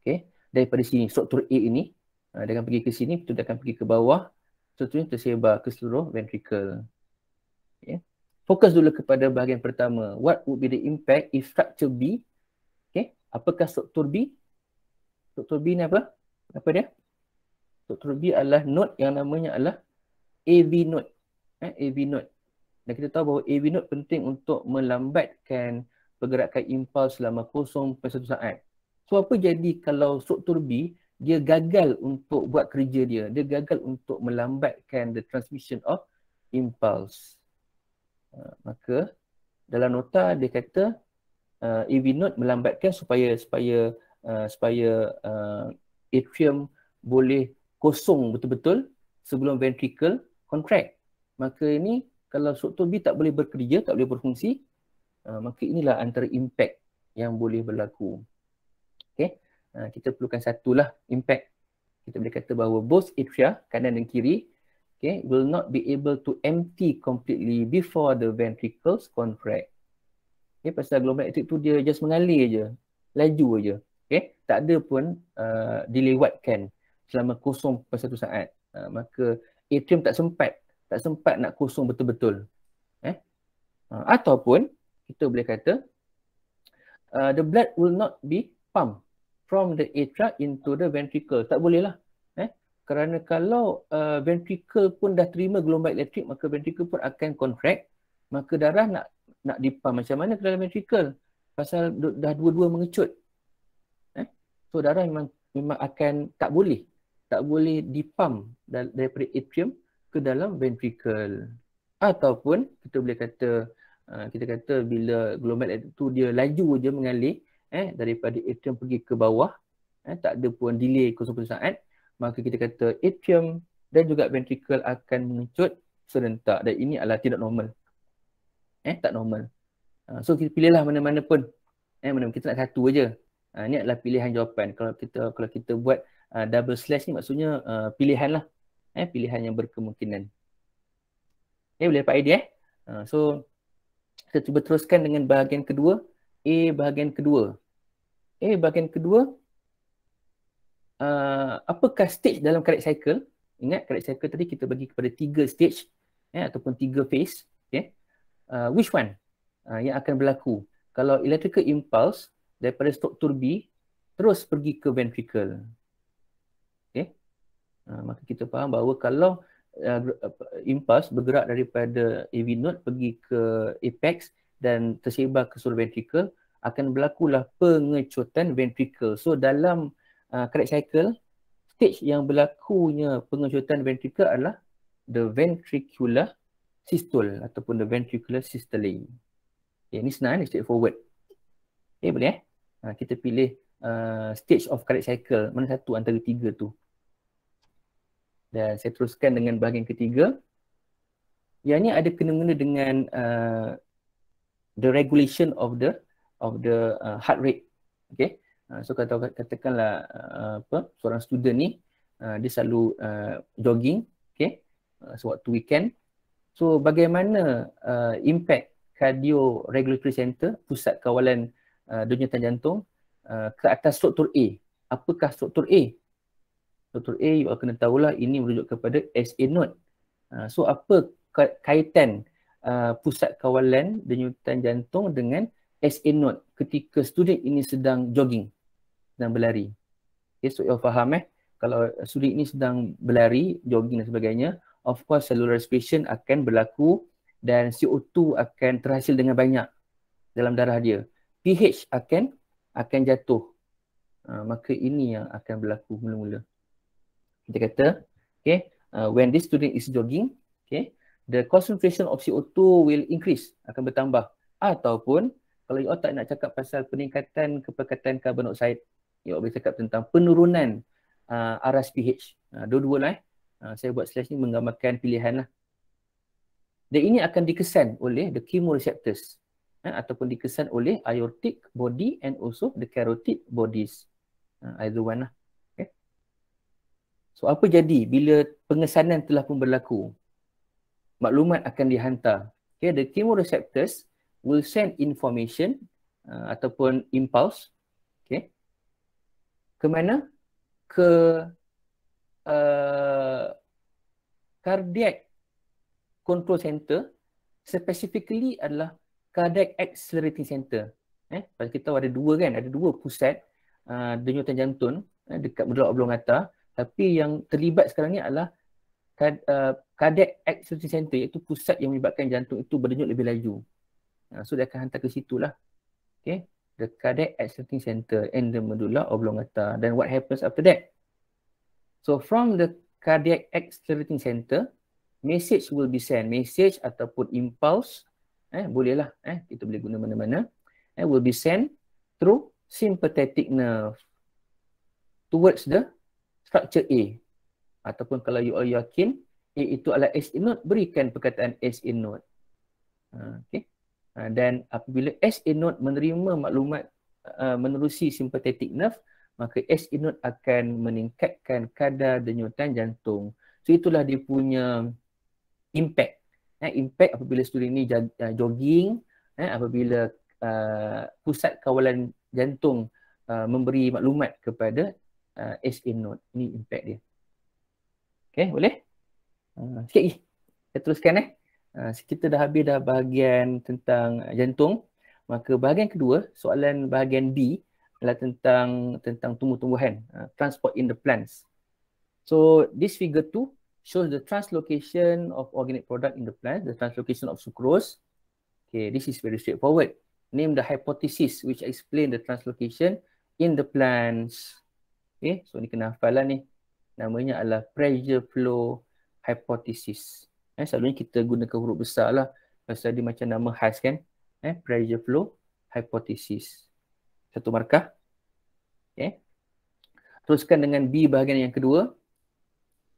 Okay, daripada sini, struktur A ini, uh, dia akan pergi ke sini, itu dia akan pergi ke bawah, struktur strukturnya tersebar ke seluruh ventricle. Okay. Fokus dulu kepada bahagian pertama. What would be the impact if structure B Apakah struktur B? Struktur B ni apa? Apa dia? Struktur B adalah node yang namanya adalah AV node. Eh, AV node. Dan kita tahu bahawa AV node penting untuk melambatkan pergerakan impuls selama 0.1 saat. So apa jadi kalau struktur B dia gagal untuk buat kerja dia? Dia gagal untuk melambatkan the transmission of impulse. Uh, ah, maka dalam nota dia kata uh, AV node melambatkan supaya supaya uh, supaya uh, atrium boleh kosong betul-betul sebelum ventricle contract. Maka ini kalau struktur B tak boleh bekerja, tak boleh berfungsi, uh, maka inilah antara impact yang boleh berlaku. Okay. Uh, kita perlukan satulah impact. Kita boleh kata bahawa both atria, kanan dan kiri, okay, will not be able to empty completely before the ventricles contract okay, pasal gelombang elektrik tu dia just mengalir je laju je okay? tak ada pun uh, dilewatkan selama kosong pasal satu saat uh, maka atrium tak sempat tak sempat nak kosong betul-betul eh? Uh, ataupun kita boleh kata uh, the blood will not be pumped from the atria into the ventricle tak boleh lah eh? kerana kalau uh, ventricle pun dah terima gelombang elektrik maka ventricle pun akan contract maka darah nak nak dipam macam mana ke dalam ventricle pasal dah dua-dua mengecut eh? so darah memang memang akan tak boleh tak boleh dipam daripada atrium ke dalam ventricle ataupun kita boleh kata uh, kita kata bila glomerul itu dia laju je mengalir eh daripada atrium pergi ke bawah eh tak ada pun delay 0.1 saat maka kita kata atrium dan juga ventricle akan mengecut serentak dan ini adalah tidak normal eh tak normal. Uh, so kita pilihlah mana-mana pun. Eh mana kita nak satu aje. Uh, ini adalah pilihan jawapan. Kalau kita kalau kita buat uh, double slash ni maksudnya uh, pilihan lah. Eh pilihan yang berkemungkinan. Eh boleh dapat idea eh? Uh, so kita cuba teruskan dengan bahagian kedua. A bahagian kedua. A bahagian kedua uh, apakah stage dalam correct cycle? Ingat correct cycle tadi kita bagi kepada tiga stage eh ataupun tiga phase uh, which one uh, yang akan berlaku kalau electrical impulse daripada struktur B terus pergi ke ventricle okey uh, maka kita faham bahawa kalau uh, uh impulse bergerak daripada AV node pergi ke apex dan tersebar ke seluruh ventricle akan berlakulah pengecutan ventricle so dalam uh, correct cycle stage yang berlakunya pengecutan ventricle adalah the ventricular systole ataupun the ventricular systole. Okay, ini senang ni eh, forward. Okay, boleh eh? Ha, kita pilih uh, stage of cardiac cycle mana satu antara tiga tu. Dan saya teruskan dengan bahagian ketiga. Yang ni ada kena-mengena dengan uh, the regulation of the of the uh, heart rate. Okay. Uh, ha, so kata katakanlah uh, apa seorang student ni uh, dia selalu uh, jogging okay uh, sewaktu so weekend So bagaimana uh, impact cardio regulatory center pusat kawalan uh, dunia tan jantung uh, ke atas struktur A? Apakah struktur A? Struktur A you kena tahulah ini merujuk kepada SA node. Uh, so apa kaitan uh, pusat kawalan denyutan jantung dengan SA node ketika student ini sedang jogging sedang berlari. Okay, so you faham eh kalau uh, student ini sedang berlari, jogging dan sebagainya, of course cellular respiration akan berlaku dan CO2 akan terhasil dengan banyak dalam darah dia. pH akan akan jatuh. Uh, maka ini yang akan berlaku mula-mula. Kita kata, okay, uh, when this student is jogging, okay, the concentration of CO2 will increase, akan bertambah. Ataupun, kalau you tak nak cakap pasal peningkatan kepekatan carbon dioxide, you boleh cakap tentang penurunan uh, aras pH. Uh, dua-dua lah eh. Ha, saya buat slash ni menggambarkan pilihan lah. Dan ini akan dikesan oleh the chemoreceptors ha, ataupun dikesan oleh aortic body and also the carotid bodies. Ha, either one lah. Okay. So apa jadi bila pengesanan telah pun berlaku? Maklumat akan dihantar. Okay, the chemoreceptors will send information uh, ataupun impulse okay, ke mana? Ke uh, cardiac control center specifically adalah cardiac accelerating center eh pasal kita ada dua kan ada dua pusat uh, denyutan jantung eh, dekat medula Oblongata. tapi yang terlibat sekarang ni adalah uh, cardiac accelerating center iaitu pusat yang menyebabkan jantung itu berdenyut lebih laju uh, so dia akan hantar ke situlah? lah okay the cardiac accelerating center and the medulla oblongata then what happens after that So from the cardiac accelerating center, message will be sent. Message ataupun impulse, eh, bolehlah. Eh, kita boleh guna mana-mana. Eh, will be sent through sympathetic nerve towards the structure A. Ataupun kalau you all yakin, A itu adalah S in berikan perkataan S in ha, Okay. Ha, dan apabila S in menerima maklumat uh, menerusi sympathetic nerve, maka S inut akan meningkatkan kadar denyutan jantung. So itulah dia punya impact. Eh, impact apabila student ni eh, jogging, eh, apabila uh, pusat kawalan jantung uh, memberi maklumat kepada uh, S inut. Ini impact dia. Okay, boleh? Uh, sikit lagi. Kita teruskan eh. Uh, kita dah habis dah bahagian tentang jantung. Maka bahagian kedua, soalan bahagian B, adalah tentang tentang tumbuh-tumbuhan uh, transport in the plants. So this figure 2 shows the translocation of organic product in the plant, the translocation of sucrose. Okay, this is very straightforward. Name the hypothesis which explain the translocation in the plants. Okay, so ni kena hafal lah ni. Namanya adalah pressure flow hypothesis. Eh, selalunya kita gunakan huruf besar lah. Pasal dia macam nama khas kan. Eh, pressure flow hypothesis satu markah. Okay. Teruskan dengan B bahagian yang kedua.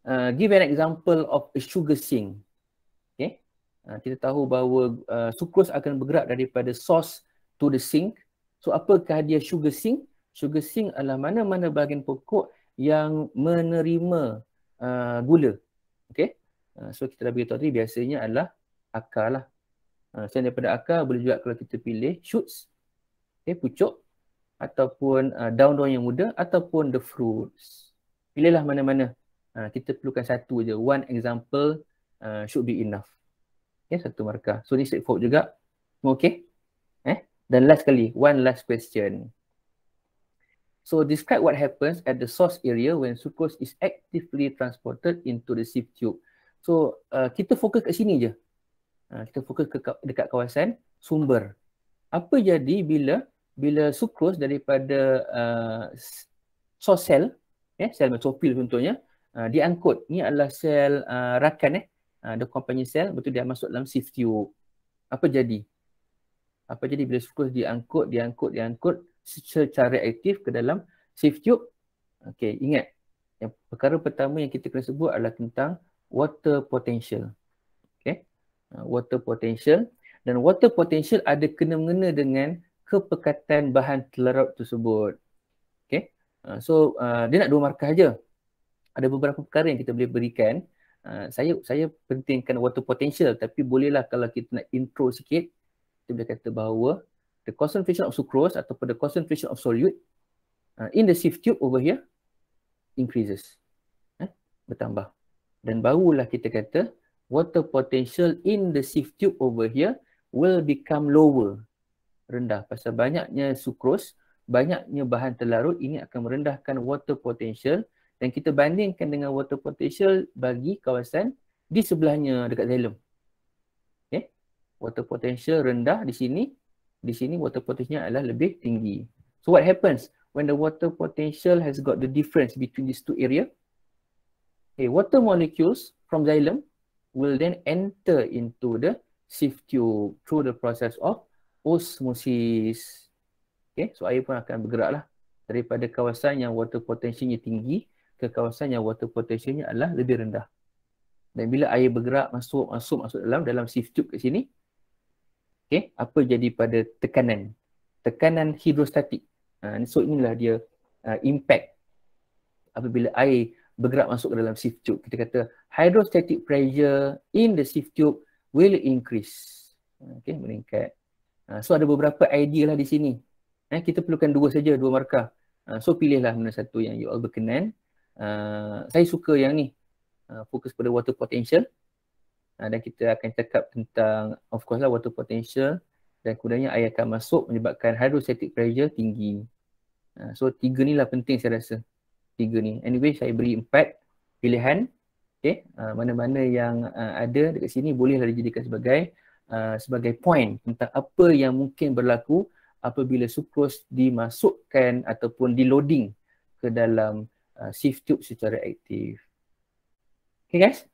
Uh, give an example of a sugar sink. Okay. Uh, kita tahu bahawa uh, sukrus akan bergerak daripada source to the sink. So apakah dia sugar sink? Sugar sink adalah mana-mana bahagian pokok yang menerima uh, gula. Okay. Uh, so kita dah beritahu tadi biasanya adalah akar lah. Uh, selain daripada akar boleh juga kalau kita pilih shoots. Okay, pucuk ataupun uh, daun-daun yang muda ataupun the fruits. Pilihlah mana-mana. Uh, kita perlukan satu je. One example uh, should be enough. Okay, ya, satu markah. So ni straightforward juga. Okay. Eh? Dan last kali, one last question. So describe what happens at the source area when sucrose is actively transported into the sieve tube. So uh, kita fokus kat sini je. Uh, kita fokus ke, dekat kawasan sumber. Apa jadi bila bila sukrus daripada uh, so cell, eh sel mesofil contohnya uh, diangkut Ini adalah sel uh, rakan eh ada uh, company sel betul dia masuk dalam sieve tube apa jadi apa jadi bila sukrus diangkut diangkut diangkut secara aktif ke dalam sieve tube okey ingat yang perkara pertama yang kita kena sebut adalah tentang water potential okey uh, water potential dan water potential ada kena mengena dengan kepekatan bahan telerot tersebut. Okay. Uh, ah, so uh, dia nak dua markah aja. Ada beberapa perkara yang kita boleh berikan. Uh, saya saya pentingkan water potential tapi bolehlah kalau kita nak intro sikit kita boleh kata bahawa the concentration of sucrose ataupun the concentration of solute uh, in the sieve tube over here increases eh? bertambah dan barulah kita kata water potential in the sieve tube over here will become lower rendah pasal banyaknya sukros, banyaknya bahan terlarut ini akan merendahkan water potential dan kita bandingkan dengan water potential bagi kawasan di sebelahnya dekat xylem. Okay, Water potential rendah di sini, di sini water potentialnya adalah lebih tinggi. So what happens when the water potential has got the difference between these two area? Okay, water molecules from xylem will then enter into the sieve tube through the process of osmosis. Okay, so air pun akan bergeraklah daripada kawasan yang water potensinya tinggi ke kawasan yang water potensinya adalah lebih rendah. Dan bila air bergerak masuk masuk masuk dalam dalam sieve tube kat sini. Okay, apa jadi pada tekanan? Tekanan hidrostatik. Ha, so inilah dia ha, impact apabila air bergerak masuk ke dalam sieve tube. Kita kata hydrostatic pressure in the sieve tube will increase. Ha, okay, meningkat. Ah, so ada beberapa idea lah di sini. Eh, kita perlukan dua saja, dua markah. Ah, so pilihlah mana satu yang you all berkenan. Ah, saya suka yang ni. Fokus pada water potential. Dan kita akan cakap tentang of course lah water potential. Dan kemudiannya air akan masuk menyebabkan hydrostatic pressure tinggi. So tiga ni lah penting saya rasa. Tiga ni. Anyway saya beri empat pilihan. Okay. Mana-mana yang ada dekat sini bolehlah dijadikan sebagai Uh, sebagai point tentang apa yang mungkin berlaku apabila sukrus dimasukkan ataupun di loading ke dalam uh, sieve tube secara aktif. Okay guys?